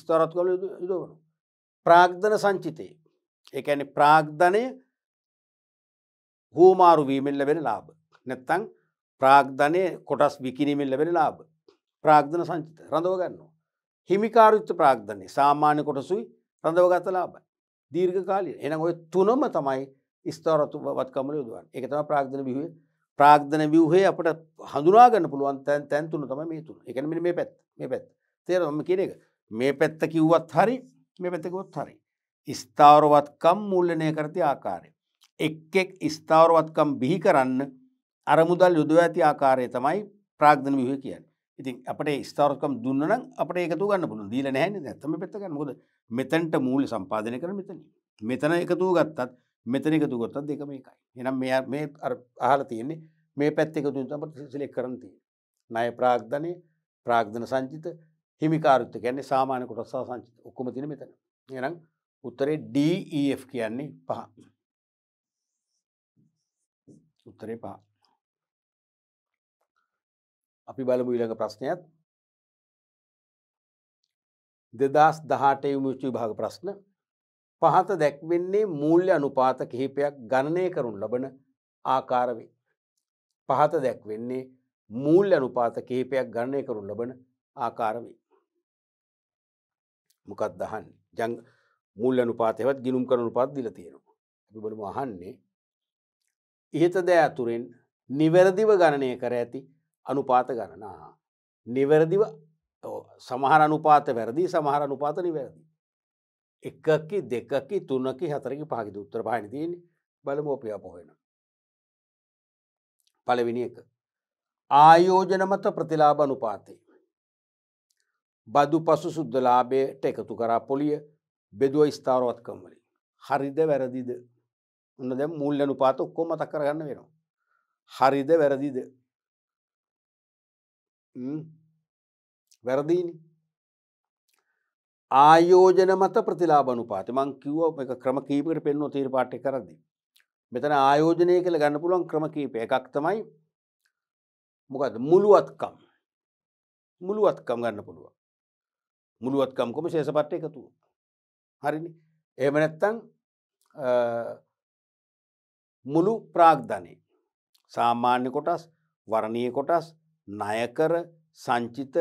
ස්තරත් කල යුදවනු. ප්‍රාග්ධන සංචිතය එකන ප්‍රාග්ධනය හෝමාරුවීමෙන් ලැබෙන ලාබ නැත්තං ප්‍රාග්ධනය කොටස් විකිනීමෙන් ලැබෙන ලාබ ප්‍රාග්ධන සංචිත රඳවගන්නවා. හිමිකාරුත්ත ප්‍රාග්ධනය සාමාන්‍ය කොටසුයි රඳවගත ලාබයි. දීර්ඝ කාලී එන ඔය තුනම තමයි ස්ථාරතු වත්කමල යුදවන් එක තම ප්‍රාග්ධන බිහේ ප්‍රාග්ධන බියහේ අපට හඳුනාගන්න පුළුවන් තැන් තැන්තුන තම මේ තුන එකන මේ පැත් මේ පැත් තේරම කියන එක මේ පැත්ත කිව්වත් හරි මේ පැතකොත් හරි. ස්ථාවරවත්කම් මුල්ලනය කරති ආකාරය. එක්කෙක් ස්ථාවරවත්කම් බිහි කරන්න අරමුදල් යුදව ඇති ආකාරය තමයි ප්‍රාග්ධන විහ කියන්න ඉතින් අපට ස්ථාවරකම් දුන්නන අපට එකතු ගන්න පුුණු දීල නැන ඇතම පෙත්තක මොද මෙතැන්ට මූල සම්පාධනය කර මෙතන මෙතන එකතු ගත්තත් මෙතන එකතු කොත්තත් දෙක මේකයි එනම් මෙ මේ අහල තියෙන්නේ මේ පැත් එකතු තමට සිලෙක් කරන්තිය නය ප්‍රාග්ධනය ප්‍රාග්ධන සංචිත හිමිකාරුත්ත කියන්නේ සාමාන කොටස්සා සංචිත ඔක්කොම තින මෙතන එනම් උත්තරේ DEF කියන්නේ පහ උත්තරේ පහ අපි බලමු ඊළඟ ප්‍රශ්නයත් දෙදස් දහටේ මුච්චු භාග ප්‍රශ්න පහත දැක්වෙන්නේ මූල්‍ය අනුපාත කිහිපයක් ගණනය කරුන් ලබන ආකාරවේ. පහත දැක්වෙන්නේ මූල්‍ය අනුපාත කිහිපයක් ගණනය කරුන් ලබන ආකාරවේ. මොකත් දහන් ජං මුල්ල අනුපාතයවත් ගිනුම් කරනු පත් දිල තියෙනවා. අපි බලම අහන්නේ ඉහත දෑ අතුරෙන් නිවැරදිව ගණනය කර ඇති අනුපාත ගණනා. නිවැරදිව සමහර අනුපාත වැරදි සමහර අනුපාත නිවැරදි. එකකි දෙකකි තුන්නකි හතරකි පහකි උත්තර පාන තියෙන බලමෝපියා පොහෙන. පලවිනි එක. ආයෝජනමත ප්‍රතිලාබ අනුපාතේ. බදු පසු සුද්දලාබයට එකතු කරා පොලිය බෙදුව ස්ථාරවත්කම්වලින්. හරිද වැරදිද උන්න දැ මුල්ලනු පාත ඔක්කොම තක් කරගන්න වෙනවා. හරිද වැරදිද වැරදිීනි ආයෝජන මත ප්‍රතිලාබනුපාති මං කිව්ව එක ක්‍රම කීපකට පෙන්වෝ තීර පාට්ටි කරදදි. මෙතන ආයෝජනය කළ ගන්න පුළුවන් ක්‍රම කීපය එකක් තමයි මොකද මුළුවත්කම් මුළුවත්කම් ගන්න පුළුව. මුළුවත්කම්කොම ශේෂපට්ට එකතු. හරිනි එමනැත්තං මුළු ප්‍රාග්ධනය සාමාන්‍ය කොටස් වරණය කොටස් නයකර සංචිත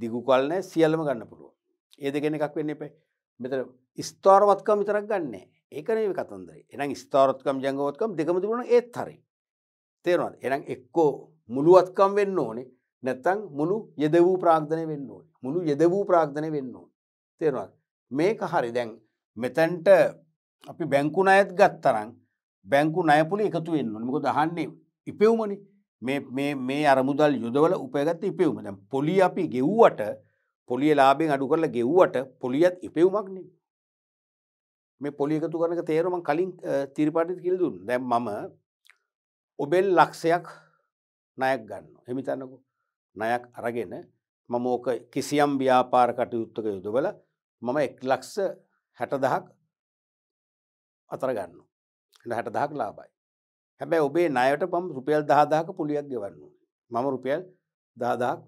දිගුකල්නෑ සියල්ලම ගන්න පුළුව. ඒ දෙගෙන එකක් වෙන්න එපේ මෙතර ස්ථාරවත්කම් විතරක් ගන්න ඒකනේ කතන්දර එනම් ස්ථාරත්කම් ජංගවත්කම් දෙකම තිබුණ ඒත් හරි තේරවාද එනම් එක්කෝ මුළුවත්කම් වෙන්න ඕනේ නැත්තං මුළු යෙද වූ ප්‍රාග්ධනය වෙන්න ඕනේ මුළු යෙද වූ ප්‍රාග්ධනය වෙන්න ඕන තේරවාද මේක හරි දැන් මෙතැන්ට අපි බැංකු අයත් ගත්තරම් බැංකු නයපුල එකතු වෙන්න මක දහන්නේ ඉපෙව්මනි මේ අරමුදල් යුදවල උපයගත්ත ඉපෙවුම දැ පොලි අපි ගෙව්වට පොලිය ලාබෙන් අඩු කරලා ගෙව්වට පොලියත් ඉපෙවුමක් නෙමෙයි. මේ පොලිය එකතු කරන එක තේරුම මම කලින් තිරිපාටිත් කියලා දුන්නා. දැන් මම ඔබෙන් ලක්ෂයක් ණයක් ගන්නවා. එහෙම හිතන්නකෝ. ණයක් අරගෙන මම ඕක කිසියම් ව්‍යාපාර කටයුත්තක යොදවලා මම 1 ලක්ෂ 60000ක් අතර ගන්නවා. එතන 60000ක් ලාභයි. හැබැයි ඔබේ ණයට මම රුපියල් 10000ක පොලියක් ගෙවන්න ඕනේ. මම රුපියල් 10000ක්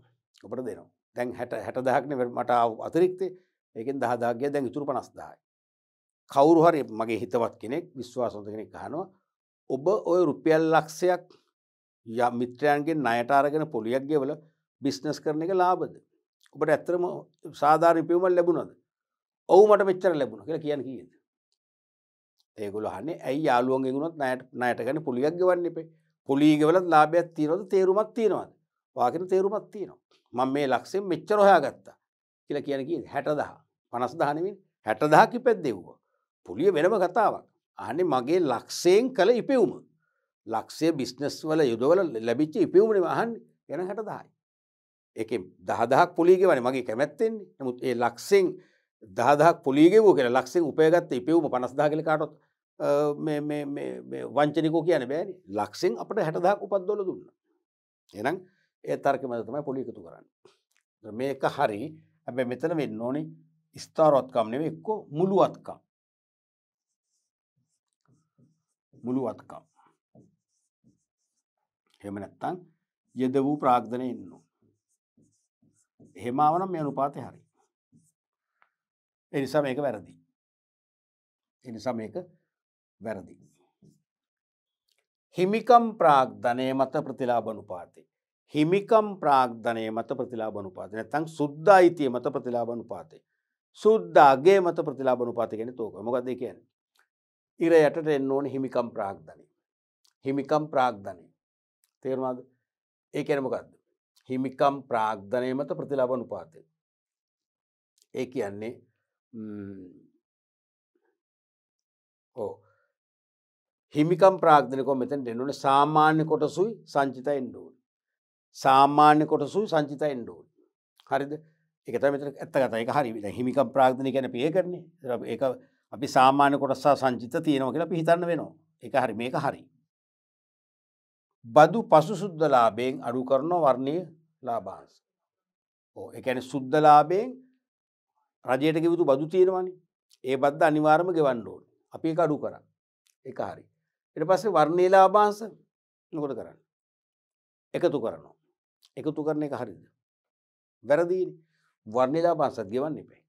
ඔබට දෙනවා. දැන් හැට හැටදහක්න මට අතිරික්තේ ඒකෙන් දහදාගේ දැන් ඉතුරු පනස්දායි. කවුරු හරි මගේ හිතවත් කෙනෙක් විශ්වාසොඳ කෙනෙක් හනවා ඔබ ඔය රුපියල් ලක්ෂයක් ය මිත්‍රයන්ගේ නයට අරගෙන පොලියක් ගෙවල බිස්නස් කරන එක ලාබද. ඔබට ඇත්තරම සාධාරණ පියවමල් ලැබුණද. ඔවු මට මෙච්චර ලැබුණ කියලා කියන කියද. ඒගොල හන්නේ ඇයි යාලුවන්ගෙනුත් නයට නයට ගැන පොලියක් ගවන්න එපේ පොලිගවලත් ලාබයක් තියනොද තේරුමක් තියෙනවාද වාගෙන තේරුමක් තියෙනවා. මං මේ ලක්ෂේ මෙච්චර හොයාගත්තා කියලා කියනකි හැටදහ පනස් දහනමින් හැටදහ කිපැත් දෙව්වා. පුලිය වෙනම කතාවක් අනේ මගේ ලක්ෂයෙන් කළ ඉපෙවුම ලක්ෂේ බිස්නස් වල යුදවල ලැබිච්ච ඉපවුමන අහන් ගැන හැට දහයි. එක දහදහක් පොලිගේ වන මගේ කැමැත්තෙන්නේ නමුත් ඒ ලක්ෂෙන් දහදක් පොලිගේ වූ කියෙන ලක්ෂෙන් උපයගත්ත ඉපවුම පනස්දාගල කාටොත් වංචනිකෝ කියන බෑන ලක්ෂෙන් අපට හැටදක් උපත් දොල දුන්න. එනම් ඒ තර්ක මැද තමයි පොලි එකතු කරන්න මේක හරි ඇබැ මෙතන වෙන්න ඕනේ ස්ථාරොත්කම් නෙව එක්කෝ මුළුවත්කම් මුළුවත්කම් හෙම නැත්තං යෙද වූ ප්‍රාග්ධනය ඉන්න හෙමාවනම් මේ අනුපාතය හරි එනිසා මේක වැරදි එනිසා මේක වැරදි හිමිකම් ප්‍රාග්ධනය මත ප්‍රතිලාබනුපාතේ හිමිකම් ප්‍රාග්ධනය මත ප්‍රතිලාබනු පාති නැතං සුද්ද අයිතිය මත ප්‍රතිලාබනු පාතේ. සුද්දාගේ මත ප්‍රතිලාබනු පාතිගෙන තෝක මොකද කියන්. ඉර යටට එන්න ඕන හිමිකම් ප්‍රාග්ධනය. හිමිකම් ප්‍රාග්ධනය. තේරවාද ඒ කැනමකක්ද. හිමිකම් ප්‍රාග්ධනය මත ප්‍රතිලාබනු පාතේ. ඒ කියන්නේ ඕ හිමිකම් ප්‍රාග්ධනකො මෙතැන් දෙනුන සාමාන්‍ය කොටසුයි සංචිත එන්නුවන්. සාමාන්‍ය කොටසු සංචිත එන්ඩෝල් හරිද එකත මෙත ඇත්ත කතයක හරි හිමිකම් ප්‍රාග්ධනය කැන පිය කරන්නේ ඒ අපි සාමාන්‍ය කොටස්සා සංචිත තියෙනව කියලා පිහිතන්න වෙනවා එක හරි මේක හරි බදු පසු සුද්දලාබයෙන් අඩු කරන වර්ණය ලාබාන්ස එකන සුද්දලාබයෙන් රජයට ගෙවුතු බදු තියෙනවානි ඒ බද්ධ අනිවාර්ම ගෙවන්ඩෝල් අපි එක අඩු කරන්න එක හරි එට පස්සේ වර්ණය ලාබාන්ස නොකොට කරන්න එකතු කරනවා එකතු කරන එක හරිද. වැරදී වර්ණලා පාසත් ගෙවන්න එපයි.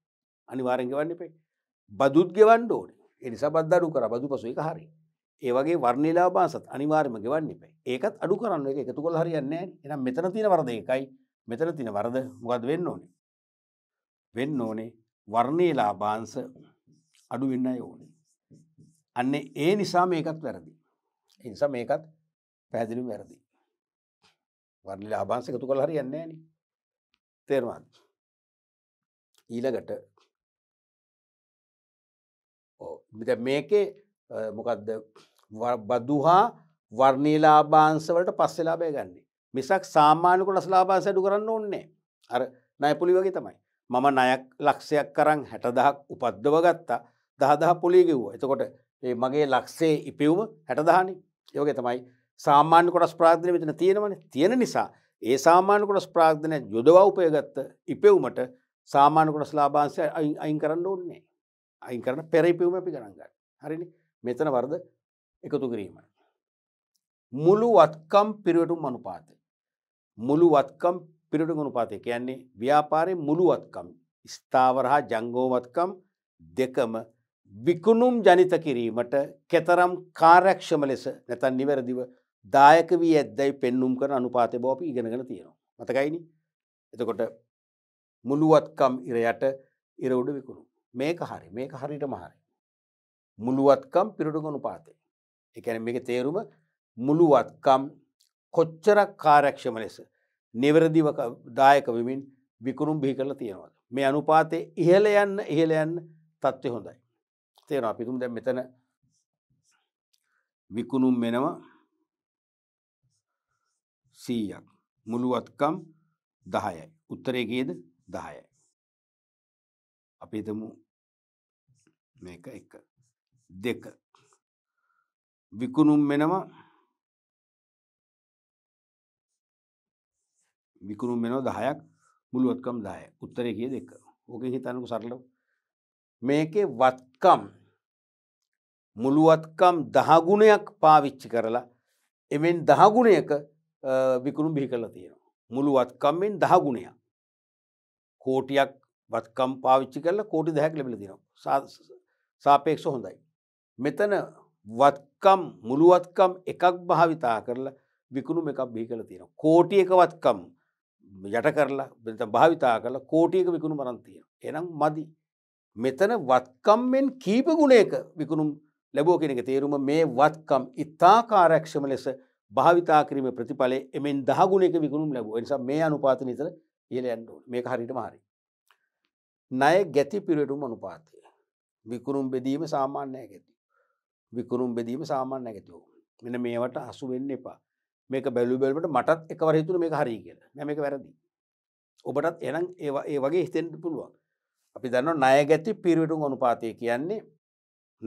අනිවාරෙන් ගෙවන්න එපයි. බදුත් ගෙවන්න ඕන එනිසා බද්දරු කර බදු පසු එක හරි. ඒ වගේ වර්ණලා පාසත් අනිවාර්ම ගෙවන්න එපයි ඒකත් අඩු කරන්න එක එකතු කොල් හරියන්න එනම් මෙතන තින වරද එකයි මෙතන තින වරද මොකද වෙන්න ඕනේ. වෙන්න ඕනේ වර්ණේලා බාන්ස අඩු වෙන්න ඕනේ. අන්න ඒ නිසා මේකත් වැරදි. එනිසා මේකත් පැදිලි වැරදි. වර්ණ ලාභාංශ එකතු කරලා හරියන්නේ නැහැ නේ. තේරුණාද? ඊළඟට ඔව් දැන් මේකේ මොකද්ද බදුහා වර්ණී ලාභාංශ වලට පස්සේ ලාභය ගන්න. මිසක් සාමාන්‍ය කොටස් ලාභාංශ අඩු කරන්න ඕනේ අර ණය පුලි වගේ තමයි. මම ණයක් ලක්ෂයක් කරන් 60000ක් උපද්දව ගත්තා 10000 පොලිය ගෙවුවා. එතකොට මේ මගේ ලක්ෂයේ ඉපියුම 60000නේ. ඒ වගේ තමයි සාමාන්‍ය කොටස් ප්‍රාග්ධන මෙතන තියෙනවන තියෙන නිසා ඒ සාමාන්‍ය කොටස් ප්‍රාග්ධනය යොදවා උපයගත්ත ඉපෙව්මට සාමාන්‍ය කොටස් ලාබාන්සය අයින් කරන්න ඕන්නේ අයින් කරන පෙරයිපවම අපි ගණන්ගන්න හරිනි මෙතන වර්ද එකතු කිරීම. මුළු වත්කම් පිරිවටුම් අනුපාත. මුළු වත්කම් පිරිට ගුණුපාතය කියන්නේ ව්‍යාපාරය මුළුවත්කම් ස්ථාවර හා ජංගෝවත්කම් දෙකම විකුණුම් ජනිත කිරීමට කෙතරම් කාර්යක්ෂම ලෙස නැතන් නිවැරදිව දායක වී ඇද්දැයි පෙන්නුම් කර අනුපාතය බෝපි ඉගෙනගෙන තියෙනවා. මතකයිනි එතකොට මුළුවත්කම් ඉරයට ඉරවුඩ විකුණු මේක හරි මේක හරිට මහරි. මුළුවත්කම් පිරටුගනු පාතේ. එකැන මේක තේරුම මුළුවත්කම් කොච්චරක් කාරක්ෂම ලෙස නිවරදිව දායක විමින් විකුණුම් බිහි කරලා තියෙනවද. මේ අනුපාතය ඉහල යන්න ඉහල යන්න තත්ත්වය හොඳයි. තේරවා පිතුම් දැ මෙතන විකුණුම් වෙනවා සීයක් මුළුවත්කම් දහයයි උත්තරයගේද දහයයි අපේතමු මේක එක දෙක විකුණුම් වෙනවා විකුණුම් වෙනවා දහයක් මුළුවත්කම් දාය උත්තරය කිය දෙක ඕක හිතනකු සරලව මේකේ වත්කම් මුළුවත්කම් දහගුණයක් පාවිච්චි කරලා එමෙන් දහගුණයක විකුණු බිහි කරලා තියෙනවා. මුළු වත්කම්මෙන් දහ ගුණයක්. කෝටියක් වත්කම් පාවිච්චි කරලා කෝටි දැහැක් ලැබිල දෙනවා. සාපේක්ෂ හොඳයි. මෙතන වත්කම් මුළුවත්කම් එකක් භාවිතා කරලා විකුණුම එකක් බිහි කළ තියෙන. කෝටියක වත්කම් යට කරලා බත භාවිතා කරලා කෝටියක විකුණු මරන්තියෙන. එනම් මදි. මෙතන වත්කම්ෙන් කීප ගුණයක විකුණුම් ලැබෝ කෙනෙක තේරුම මේ වත්කම් ඉතා කාරක්ෂම ලෙස භාවිතා කිරීම ප්‍රතිඵලය එමෙන් දහගුණක විකුණුම් ලැබූ නිසා මේ අනුපාත නිතර ඉහළ යන්න ඕන මේක හරියට මාරි. ණය ගැති පිරිටුම් අනුපාතය. විකුණුම් බෙදීම සාමාන්‍ය ගැති. විකුණුම් බෙදීම සාමාන්‍ය ගැති. මෙන්න මේවට අසු වෙන්න එපා. මේක බැලු බැලුවට මටත් එකවර හිතුණු මේක හරිය කියලා. නෑ මේක වැරදි. ඔබටත් එහෙනම් ඒ වගේ හිතෙන්න පුළුවන්. අපි දන්නවා ණය ගැති පිරිටුම් අනුපාතය කියන්නේ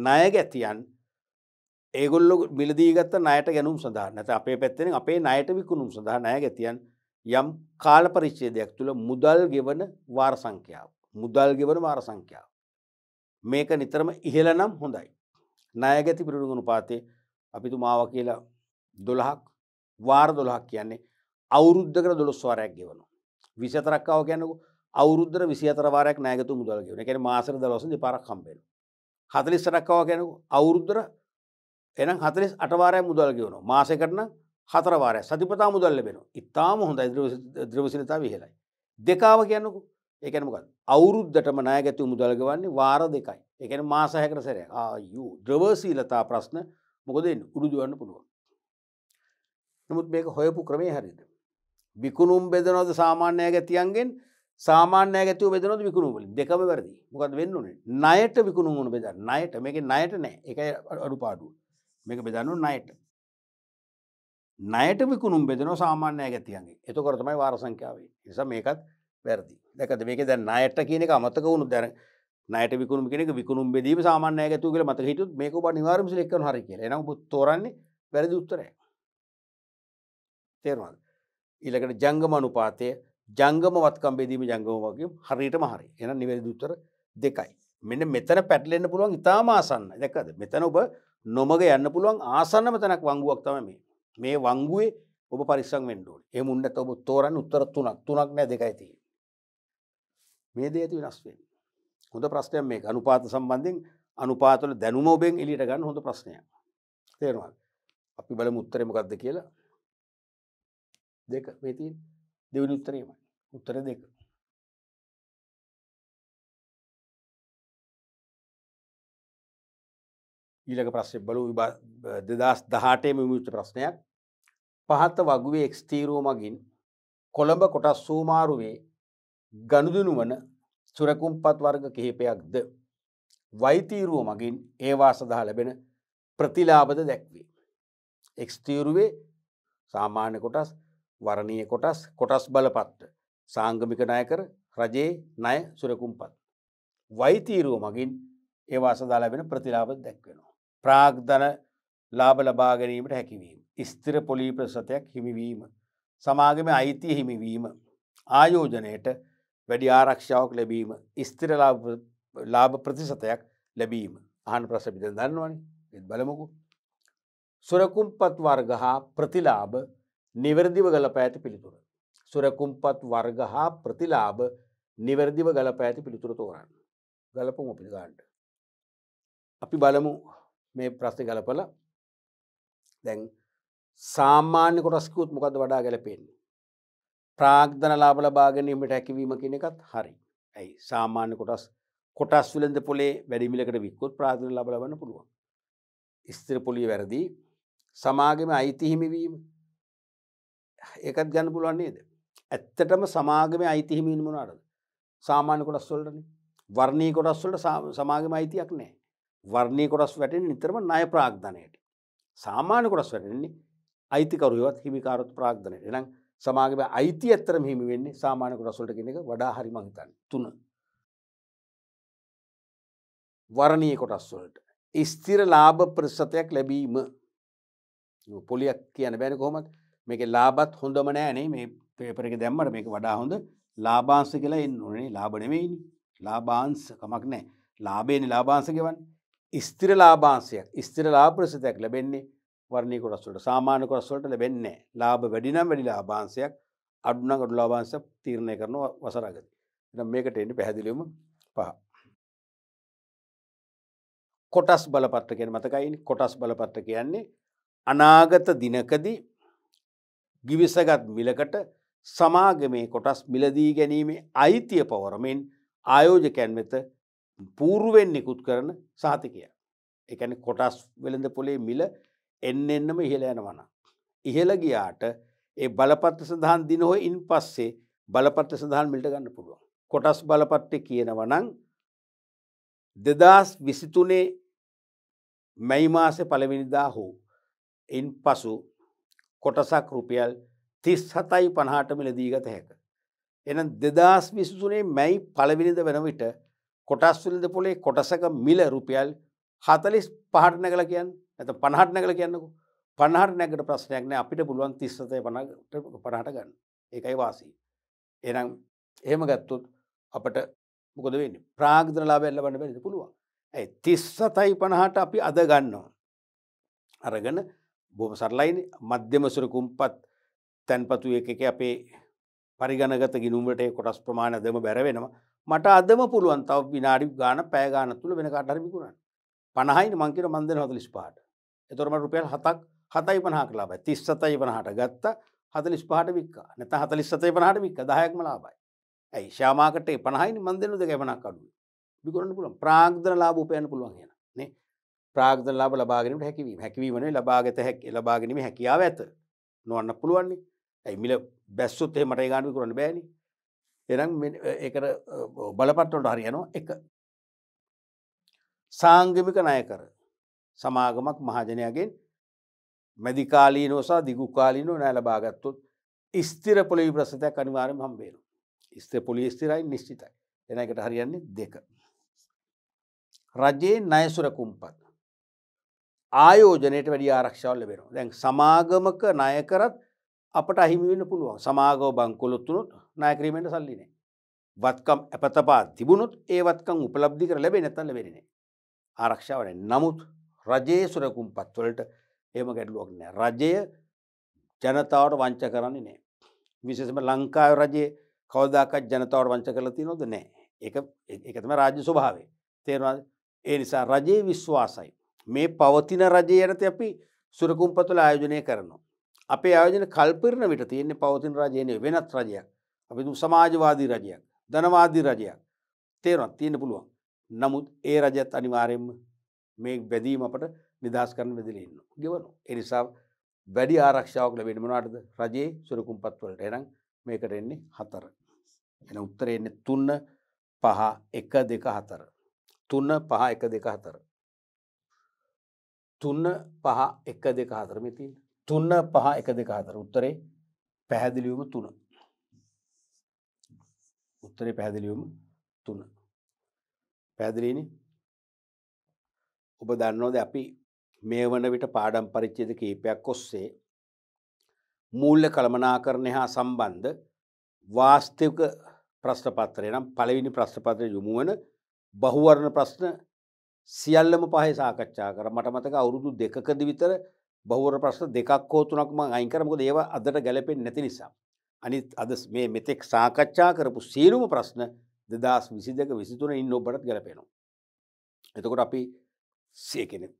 ණය ගැතියන් ඒගොල්ලො මිලදීගත්ත නයට ගැනුම් සඳහා නැත අපේ පැත්තෙන අපේ නයට විකුණුම් සඳහා නය ගැතියන් යම් කාල පරිච්චේදයක් තුළ මුදල් ගෙවන වාර සංඛ්‍යාව. මුදල් ගෙවන වාර සංඛ්‍යාව. මේක නිතරම ඉහල නම් හොඳයි. නයගැති පිරුණුගුණු පාතේ අපිතු මාව කියලා දොළහක් වාර දොළහක් කියන්නේ අවුරුද්ධකර දොළොස්වාරයක් ගෙවන. විසතරක්කාව කියැනකු අවුරුද්දර විසිතරවාරයක් නෑගතු මුදල් ගෙවන එකැන මාසර දලොසන් දෙ පරක් කම්බෙන. හතලිස්සරක්කාව කියැනකු අවුරුද්දර එනම් හතරිස් අටවාරය මුදල් ගවුණු මාසකරන හතරවාරය සතිපතා මුදල් ලැබෙන ඉතාම හොඳ ද්‍රවසිලතා විහෙලයි. දෙකාව කියන්නකු ඒකනමක අවුරුද්ධටම නෑගැතු මුදල්ගවන්නේ වාර දෙකයි එකන මාසහැකට සැර ආයු ද්‍රවසීලතා ප්‍රශ්න මොකද උඩුදුවන්න පුළුව. නමුත් මේක හොයපු ක්‍රමේ හරිද. විකුණුම් බෙදනොද සාමාන්‍යය ගැතියන්ගෙන් සාමාන්‍ය ඇතුව බෙදනොද විකුණුවල දෙකම වැරදි මොකද වෙන්නුනේ නයට විකුණුම් වුණු බෙද නයට මේක නයට නෑ එක අඩු පාඩුව මේක බෙදන්නු නයට නයට විකුණුම් බෙදන සාමාන්‍යය ගැතියන්ගේ එතකොරතමයි වාර සංඛ්‍යාවේ නිසා මේකත් වැරදි දැකද මේක දැ නයට කියනක අමතක වුණු දැන නයට විකුණු කෙනෙක විකුණුම් බෙදීම සාමාන්‍ය ඇතු කියල මත හිතු මේක බ නිවාරම ලෙක්ක හරි කිය එන තෝරන්නේ වැරදි උත්තරය තේරවාද ඊලකට ජංගම අනුපාතය ජංගම වත්කම් බෙදීම ජංගමවගේ හරියට මහරි එන නිවැරදි උත්තර දෙකයි මෙන්න මෙතන පැටලෙන්න්න පුළුවන් ඉතාමාසන්න දැකද මෙතන ඔබ නොමග යන්න පුළුවන් ආසන්නම තැනක් වංගුවක් තම මේ මේ වංගුවේ ඔබ පරිසං වෙන්ඩුවට එමුන්නට ඔබ තෝරන් උත්තර තුනක් තුනක් නෑ දෙකයිති මේ දේ ඇති වෙනස්වෙන් හොඳ ප්‍රශ්නයක් මේ අනුපාත සම්බන්ධෙන් අනුපාතල දැනුම ඔබෙන් එලිට ගන්න හොඳ ප්‍රශ්නය තේරවා අපි බල මුත්තරමකක්ද කියලා දෙක වෙතින් දෙවනි උත්තරේම උත්තර දෙක ඊළඟ ප්‍රශ්ය බලු දෙදස් දහටේ මිමිච්ච ප්‍රශ්නයක් පහත්ත වගුවේ එක්ස්තීරෝ මගින් කොළඹ කොටස් සූමාරුවේ ගනුදනුවන සුරකුම්පත් වර්ග කිහිපයක් ද. වෛතීරුව මගින් ඒවා සඳහා ලැබෙන ප්‍රතිලාබද දැක්වේ. එක්ස්තීරුවේ සාමාන්‍ය කොටස් වරණය කොටස් කොටස් බලපත්ට සංගමික නායකර රජයේ ණය සුරකුම්පත්. වෛතීරුව මගින් ඒවා සදා ලැබෙන ප්‍රතිලාබද දැක්වෙනවා. ප්‍රාග්ධන ලාබ ලබාගැනීමට හැකිවීම. ස්තිර පොලීප්‍රසතයක් හිමිවීම. සමාගම අයිතිය හිමිවීම. ආයෝජනයට වැඩි ආරක්ෂාවක් ලැබීම. ස්තිර ලාභ ප්‍රතිශතයක් ලැබීම. අහන් ප්‍රසපිත දන්නවනි එත් බලමකු. සුරකුම්පත් වර්ග හා ප්‍රතිලාභ නිවැරදිව ගලප ඇති පිළිතුර. සුරකුම්පත් වර්ග හා ප්‍රතිලාභ නිවැරදිව ගලප ඇති පිළිතුර තෝරන්න. ගලපුම පිළිගාන්ට. අපි බලමු මේ ප්‍රශ්න ගලපල දැන් සාමාන්‍ය කොටස්කුත් මොකද වඩා ගැලපෙන්නේ ප්‍රාග්ධන ලාබල භාගනීමට හැකිවීම කියන එකත් හරි ඇයි සාමාන්‍ය කොටස් කොටස් විලඳ පොලේ වැඩිමිලකට විකුත් ප්‍රාධන ලබලබන්න පුළුවන් ස්ත්‍ර පොලිය වැරදි සමාගම අයිතිහිමිවීම ඒකත් ගැන පුළුවන්න්නේද ඇත්තටම සමාගම අයිතිහිමීන් මුණනාටද සාමාන්‍ය කොටස් වොල්ටන වර්ණී කොටස්වලට සමාගම අයිතියක් නෑ වර්ණී කොටස් වැටෙන් නිතරම නය ප්‍රාග්ධනයට. සාමාන්‍ය කොටස් වැටෙන්නේ අයිතිකරුවත් හිමිකාරත් ප්‍රාග්ධනයට එනම් සමාගම අයිති ඇත්තරම හිමි වෙන්නේ සාමාන්‍ය කොටස්වලට කෙනෙක වඩා හරි මහිතන් තුන. වරණී කොටස්වලට. ස්තිර ලාභ ප්‍රසතයක් ලැබීම පොලියක් කියන බැන කොමත් මේක ලාබත් හොඳම නෑනේ මේ පේපරක දැම්මට මේක වඩා හොඳ ලාබාන්ස කියලා එන්න ඕනේ ලාබනෙවෙයිනි ලාබාන්ස කමක් නෑ ලාබේනි ලාබාන්සකවන් ස්තිර ලාභාන්සයක් ස්තිර ලාප්‍රසිතයක් ලැබෙන්නේ වර්ණී කොටස්වලට සාමාන්‍ය කොටස්වලට ලැබෙන්නේ ලාභ වැඩිනම් වැඩි ලාභාන්සයක් අඩුනම් අඩු ලාභාන්සයක් තීරණය කරන වසර අගදී. එහෙනම් මේකට එන්නේ පැහැදිලිවම පහ. කොටස් බලපත්‍ර කියන්නේ මතකයිනේ කොටස් බලපත්‍ර කියන්නේ අනාගත දිනකදී ගිවිසගත් මිලකට සමාගමේ කොටස් මිලදී ගැනීමේ අයිතිය පවරමින් ආයෝජකයන් වෙත පූර්ුවෙන් නිකුත් කරන සාතිකය. එකන කොටස් වෙළඳ පොලේ මිල එන්න එන්නම ඉහළ යනවන. ඉහළ ගියාට ඒ බලපත්ත සඳහන් දින හෝ ඉන් පස්සේ බලපත්ත සඳහන් මිට ගන්න පුළුවන්. කොටස් බලපට්ටේ කියනවනං දෙදස් විසිතුනේ මැයි මාස පළවෙනිදා හෝ ඉන් පසු කොටසක් රුපියල් තිස් හතයි පණහාට මිලදීගත හැක. එන දෙදස් විසිතුනේ මැයි පළවිනිද වෙන විට කොටස් විලද පොලේ කොටසක මිල රුපියල් හතලිස් පහට නැගල කියන්න ඇත පණහට නැගල කියන්නකු පණහට නැගට ප්‍රශ්නයක් නෑ අපිට පුළුවන් තිස්සතය පනට පණහට ගන්න ඒකයි වාසී. එනම් එහෙම ගත්තුත් අපට මොකද වෙන්න ප්‍රාග්ධනලා බැල්ල බන්න බැරිද පුළුවන් ඇයි තිස්සතයි පණහට අපි අද ගන්නවා. අරගන බොම සරලයින මධ්‍යමසුර කුම්පත් තැන්පතු එක අපේ පරිගණගත ගිනුම්ට කොටස් ප්‍රමාණ දෙම බැරවෙනවා මට අදම පුළුවන් තව විනාඩි ගාන පෑගාන තුළ වෙන කාටර විකුණන් පණහයි මංකිර මන්දන හතලිස් පාට එතොරම රුපියල් හතක් හතයි පනහක් ලාබයි තිස් සතයි වනහට ගත්ත හතලිස් පාට වික්කා නැත හතලිස් සතයි පනහට වික්ක දායක්ම ලාබයි ඇයි ශාමාකටේ පණහයිනි මන්දනු දෙක එමනක් කඩුව විකරන්න පුළුවන් ප්‍රාග්ධන ලාබ උපයන්න පුළුවන් කියෙන නේ ප්‍රාග්ධ ලාබ ලබාගෙනට හැකිවීම හැකිවීමනේ ලබාගත හැක් ලබාගෙනීම හැකියාව ඇත නොවන්න පුළුවන්නේ ඇයි මිල බැස්සුත් එහමට ගාන කරන්න බෑනිි එනම් එකට බලපත්වට හරියනවා එක සාංගමික නයකර සමාගමක් මහජනයගෙන් මැදිකාලී නොසා දිගුකාලීනෝ නෑ ලබාගත්තොත් ස්තිර පොලි ප්‍රසතයක් අනිවාරම හම්බේරු ස්ත පොලි ස්තිරයි නිශ්චිතයි එන එකට හරියන්නේ දෙක. රජයේ නයසුර කුම්පත් ආයෝජනයට වැඩි ආරක්ෂාව ලැබෙනවා දැන් සමාගමක නයකරත් අපට අහිමිවෙන්න පුළුවන් සමාගෝ බංකොලොත්තුනුත් නායක්‍රීමෙන්ට සල්ලිනේ වත්කම් ඇපතපා තිබුණුත් ඒවත්කං උපලබ්ධි කර ලැබේ නැතන් ලැබෙන ආරක්ෂාවන නමුත් රජයේ සුරකුම් පත්වලට එම ගැටලුවක් නෑ රජය ජනතාවට වංච කරන්නේ නෑ විශේෂම ලංකාව රජයේ කවදාකත් ජනතාවට වංච කරලති නොද නෑ එකතම රාජ්‍ය ස්වභාවේ තේරවා ඒ නිසා රජයේ විශ්වාසයි මේ පවතින රජයටත අපි සුරකුම්පතුල ආයෝජනය කරනවා අපේ ආයෝජන කල්පිරණ විට තියෙන්නේ පවතින රජයනය වෙනත් රජයක් අපි සමාජවාදී රජයක් ධනවාදී රජයක් තේරවත් තියෙන පුළුවන් නමුත් ඒ රජත් අනිවාරයෙන්ම මේ බැදීම අපට නිදහස් කරන වෙදිලඉන්න ගෙවනු එනිසා වැඩි ආරක්ෂාවක ලැබෙන මනාටද රජයේ සුරකුම්පත්වලට එනම් මේකට එන්නේ හතර එන උත්තර එන්න තුන්න පහ එක දෙක හතර තුන්න පහ එක දෙක හතර තුන්න පහ එක දෙක හතර මෙතින්න තුන්න පහ එක දෙක හතර උත්තරේ පැහැදිලියුම තුන උත්තරේ පැහැදිලියුම තුන පැදිලීනි ඔබ දන්නෝද අපි මේ වන විට පාඩම් පරිච්චේද කීපයක් ඔස්සේ මූල්ල කළමනාකරණය හා සම්බන්ධ වාස්තක ප්‍රශ්නපත්‍රය නම් පළවිනි ප්‍රශ්නපත්‍රය යොමුුවන බහුවරණ ප්‍රශ්න සියල්ලම පහේ සාකච්ඡා කර මට මතක අවුරුදු දෙකද විතර බහුවර ප්‍රශ්න දෙකක් හෝ තුනක් මං අයින් කරමු මොකද ඒවා අදට ගැලපෙන්නේ නැති නිසා. අනිත් අද මේ මෙතෙක් සාකච්ඡා කරපු සියලුම ප්‍රශ්න 2022 23 ඉන්න ඔබටත් ගැලපෙනවා. එතකොට අපි ඒ කියන්නේ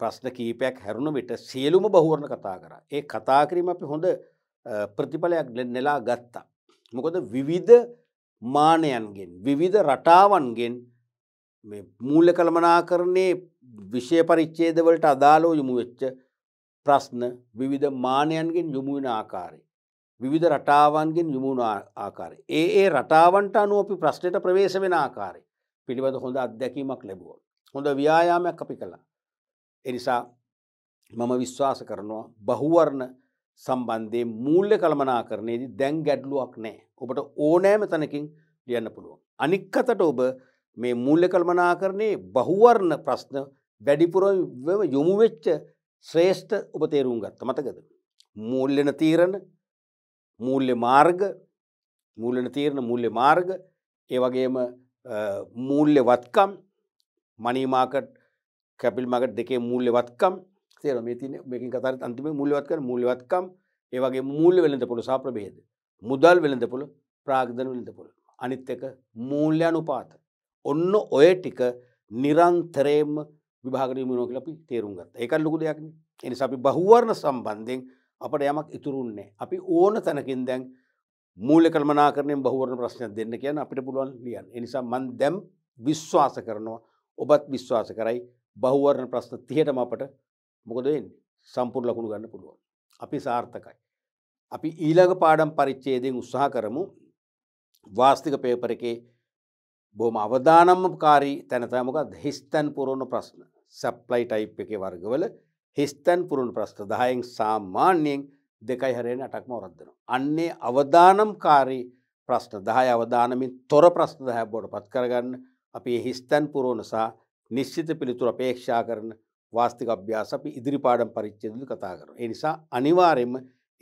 ප්‍රශ්න කීපයක් හැරුණ විට සියලුම බහුවරණ කතා කරා. ඒ කතා කිරීම අපි හොඳ ප්‍රතිඵලයක් නෙලා ගත්තා. මොකද විවිධ මානයන්ගෙන් විවිධ රටාවන්ගෙන් මේ මූල්‍ය කළමනාකරණයේ විෂය පරිච්ඡේදවලට අදාළව යොමු වෙච්ච ප්‍රශ්න විවිධ මානයන්ගෙන් යොමුුවෙන ආකාරය. විවිධ රටාවන්ගෙන් යොමුණ ආකාරය. ඒ ඒ රටාවන්ට අනුව අපි ප්‍රශ්නයට ප්‍රවේශ වෙන ආකාරය පිළිබඳ හොඳ අත්දැකීමක් ලැබුව. හොඳ ව්‍යයාමයක් අපි කළා. එනිසා මම විශ්වාස කරනවා බහුවර්ණ සම්බන්ධය මූල්්‍ය කළමනා කරනයේදී දැන් ගැඩ්ලුවක් නෑ ඔබට ඕනෑම තැනකින් ලියන්න පුළුවන්. අනික් අතට ඔබ මේ මූල්්‍ය කල්මනා කරනේ බහුවර්ණ ප්‍රශ්න වැඩිපුරව යොමුවෙච්ච ශ්‍රේෂ්ඨ ඔබ තේරුම් ගත්ත මතකද. මූල්ලන තීරණ මූල්‍ය මාර්ග මූලන තීරණ මුූල්‍ය මාර්ග ඒවගේම මූල්‍ය වත්කම් මනීමාකට් කැපිල් මකට දෙකේ මූල්‍ය වත්කම් තේර මේ තින මේකින් කතර අන්තිම මුූල්‍යවත්ක මුූල්‍යවත්කම් ඒවගේ මූල්‍ය වෙළඳ පොළ සාප්‍රබේද. මුදල් වෙළඳ පොළ ප්‍රාගධන වෙළඳ පොළ. අනිත් එක මූල්‍යනුපාත. ඔන්න ඔය ටික නිරන්තරයම විභාගරීමනෝ කියල අපි තේරුම් ගත් එකල් ලොකු දෙයක්න එනිසා අපි බහුවර්ණ සම්බන්ධයෙන් අපට යමක් ඉතුරුන්නේ අපි ඕන තැනකින් දැන් මූල කල්මනා කරනය බහුවරණ ප්‍රශ්න දෙන්න කියන අපිට පුළුවන් ලියන් එනිසා මන් දැම් විශ්වාස කරනවා ඔබත් විශ්වාස කරයි බහුවරණ ප්‍රශ්න තියටම අපට මොකදෙන් සම්පුර් ලකුණු ගන්න පුළුවන් අපි සාර්ථකයි අපි ඊළඟ පාඩම් පරිච්චේදෙන් උත්සාහ කරමු වාස්තික පේපර එකේ බොම අවධානම්කාරී තැනතෑමකත් හිස්තැන් පුරුණු ප්‍රශ්න සැප්ලයි ටයිප් එක වර්ගවල හිස්තැන් පුරුණු ප්‍රශ්න දහයෙන් සාමාන්‍යයෙන් දෙකයි හරෙන අටක්ම වරද්දනවා. අන්නේ අවධානම්කාරී ප්‍රශ්න දහය අවධානමින් තොර ප්‍රශ්න දහැ බොඩ පත් කරගන්න අපි හිස්තැන් පුරෝණ සහ නිශ්චිත පිළිතුර අපේක්ෂා කරන වාස්තික අභ්‍යාස අපි ඉදිරිපාඩම් පරිච්චේදල කතා කරන. එනිසා අනිවාරෙන්ම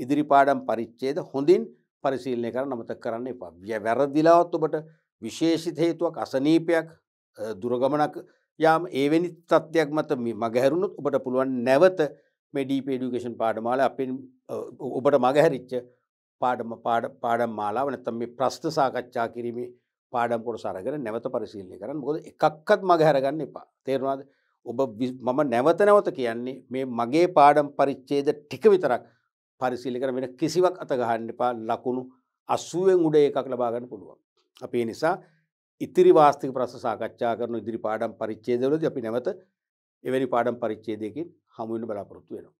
ඉදිරිපාඩම් පරිච්චේද හොඳින් පරිශීලනය කර නමත කරන්න එපා. වැරදිලාවත් ඔබට විශේෂිත හේතුවක් අසනීපයක් දුරගමනක් යාම ඒවැනි තත්ත්වයක් මත මගහැරුණුත් ඔබට පුළුවන් නැවත මෙඩීප ඩිකේෂන් පාඩමාල අපෙන් ඔබට මගහැරිච්ච පාඩම පාඩම් මාලාව නැතම් මේ ප්‍රශ්න සාකච්ඡා කිරීමේ පාඩම් කොට සරගෙන නැවත පරිශීලනය කරන්න මොකද එකක්වත් මගහැරගන්න එපා තේරවාද ඔබ මම නැවත නැවත කියන්නේ මේ මගේ පාඩම් පරිච්චේද ටික විතරක් පරිශීලි කර වෙන කිසිවක් අතගහන්න එපා ලකුණු අස්සුවෙන් උඩ එකක් ලබාගන්න පුළුවන් අපේ නිසා ඉතිරි වාස්තික ප්‍රස සාකච්ඡා කරන ඉදිරි පාඩම් පරිච්චේදවලද අපි නැවත එවැනි පාඩම් පරිච්චේදයකින් හමුවන්න බලාපොරොත්තු වෙනවා.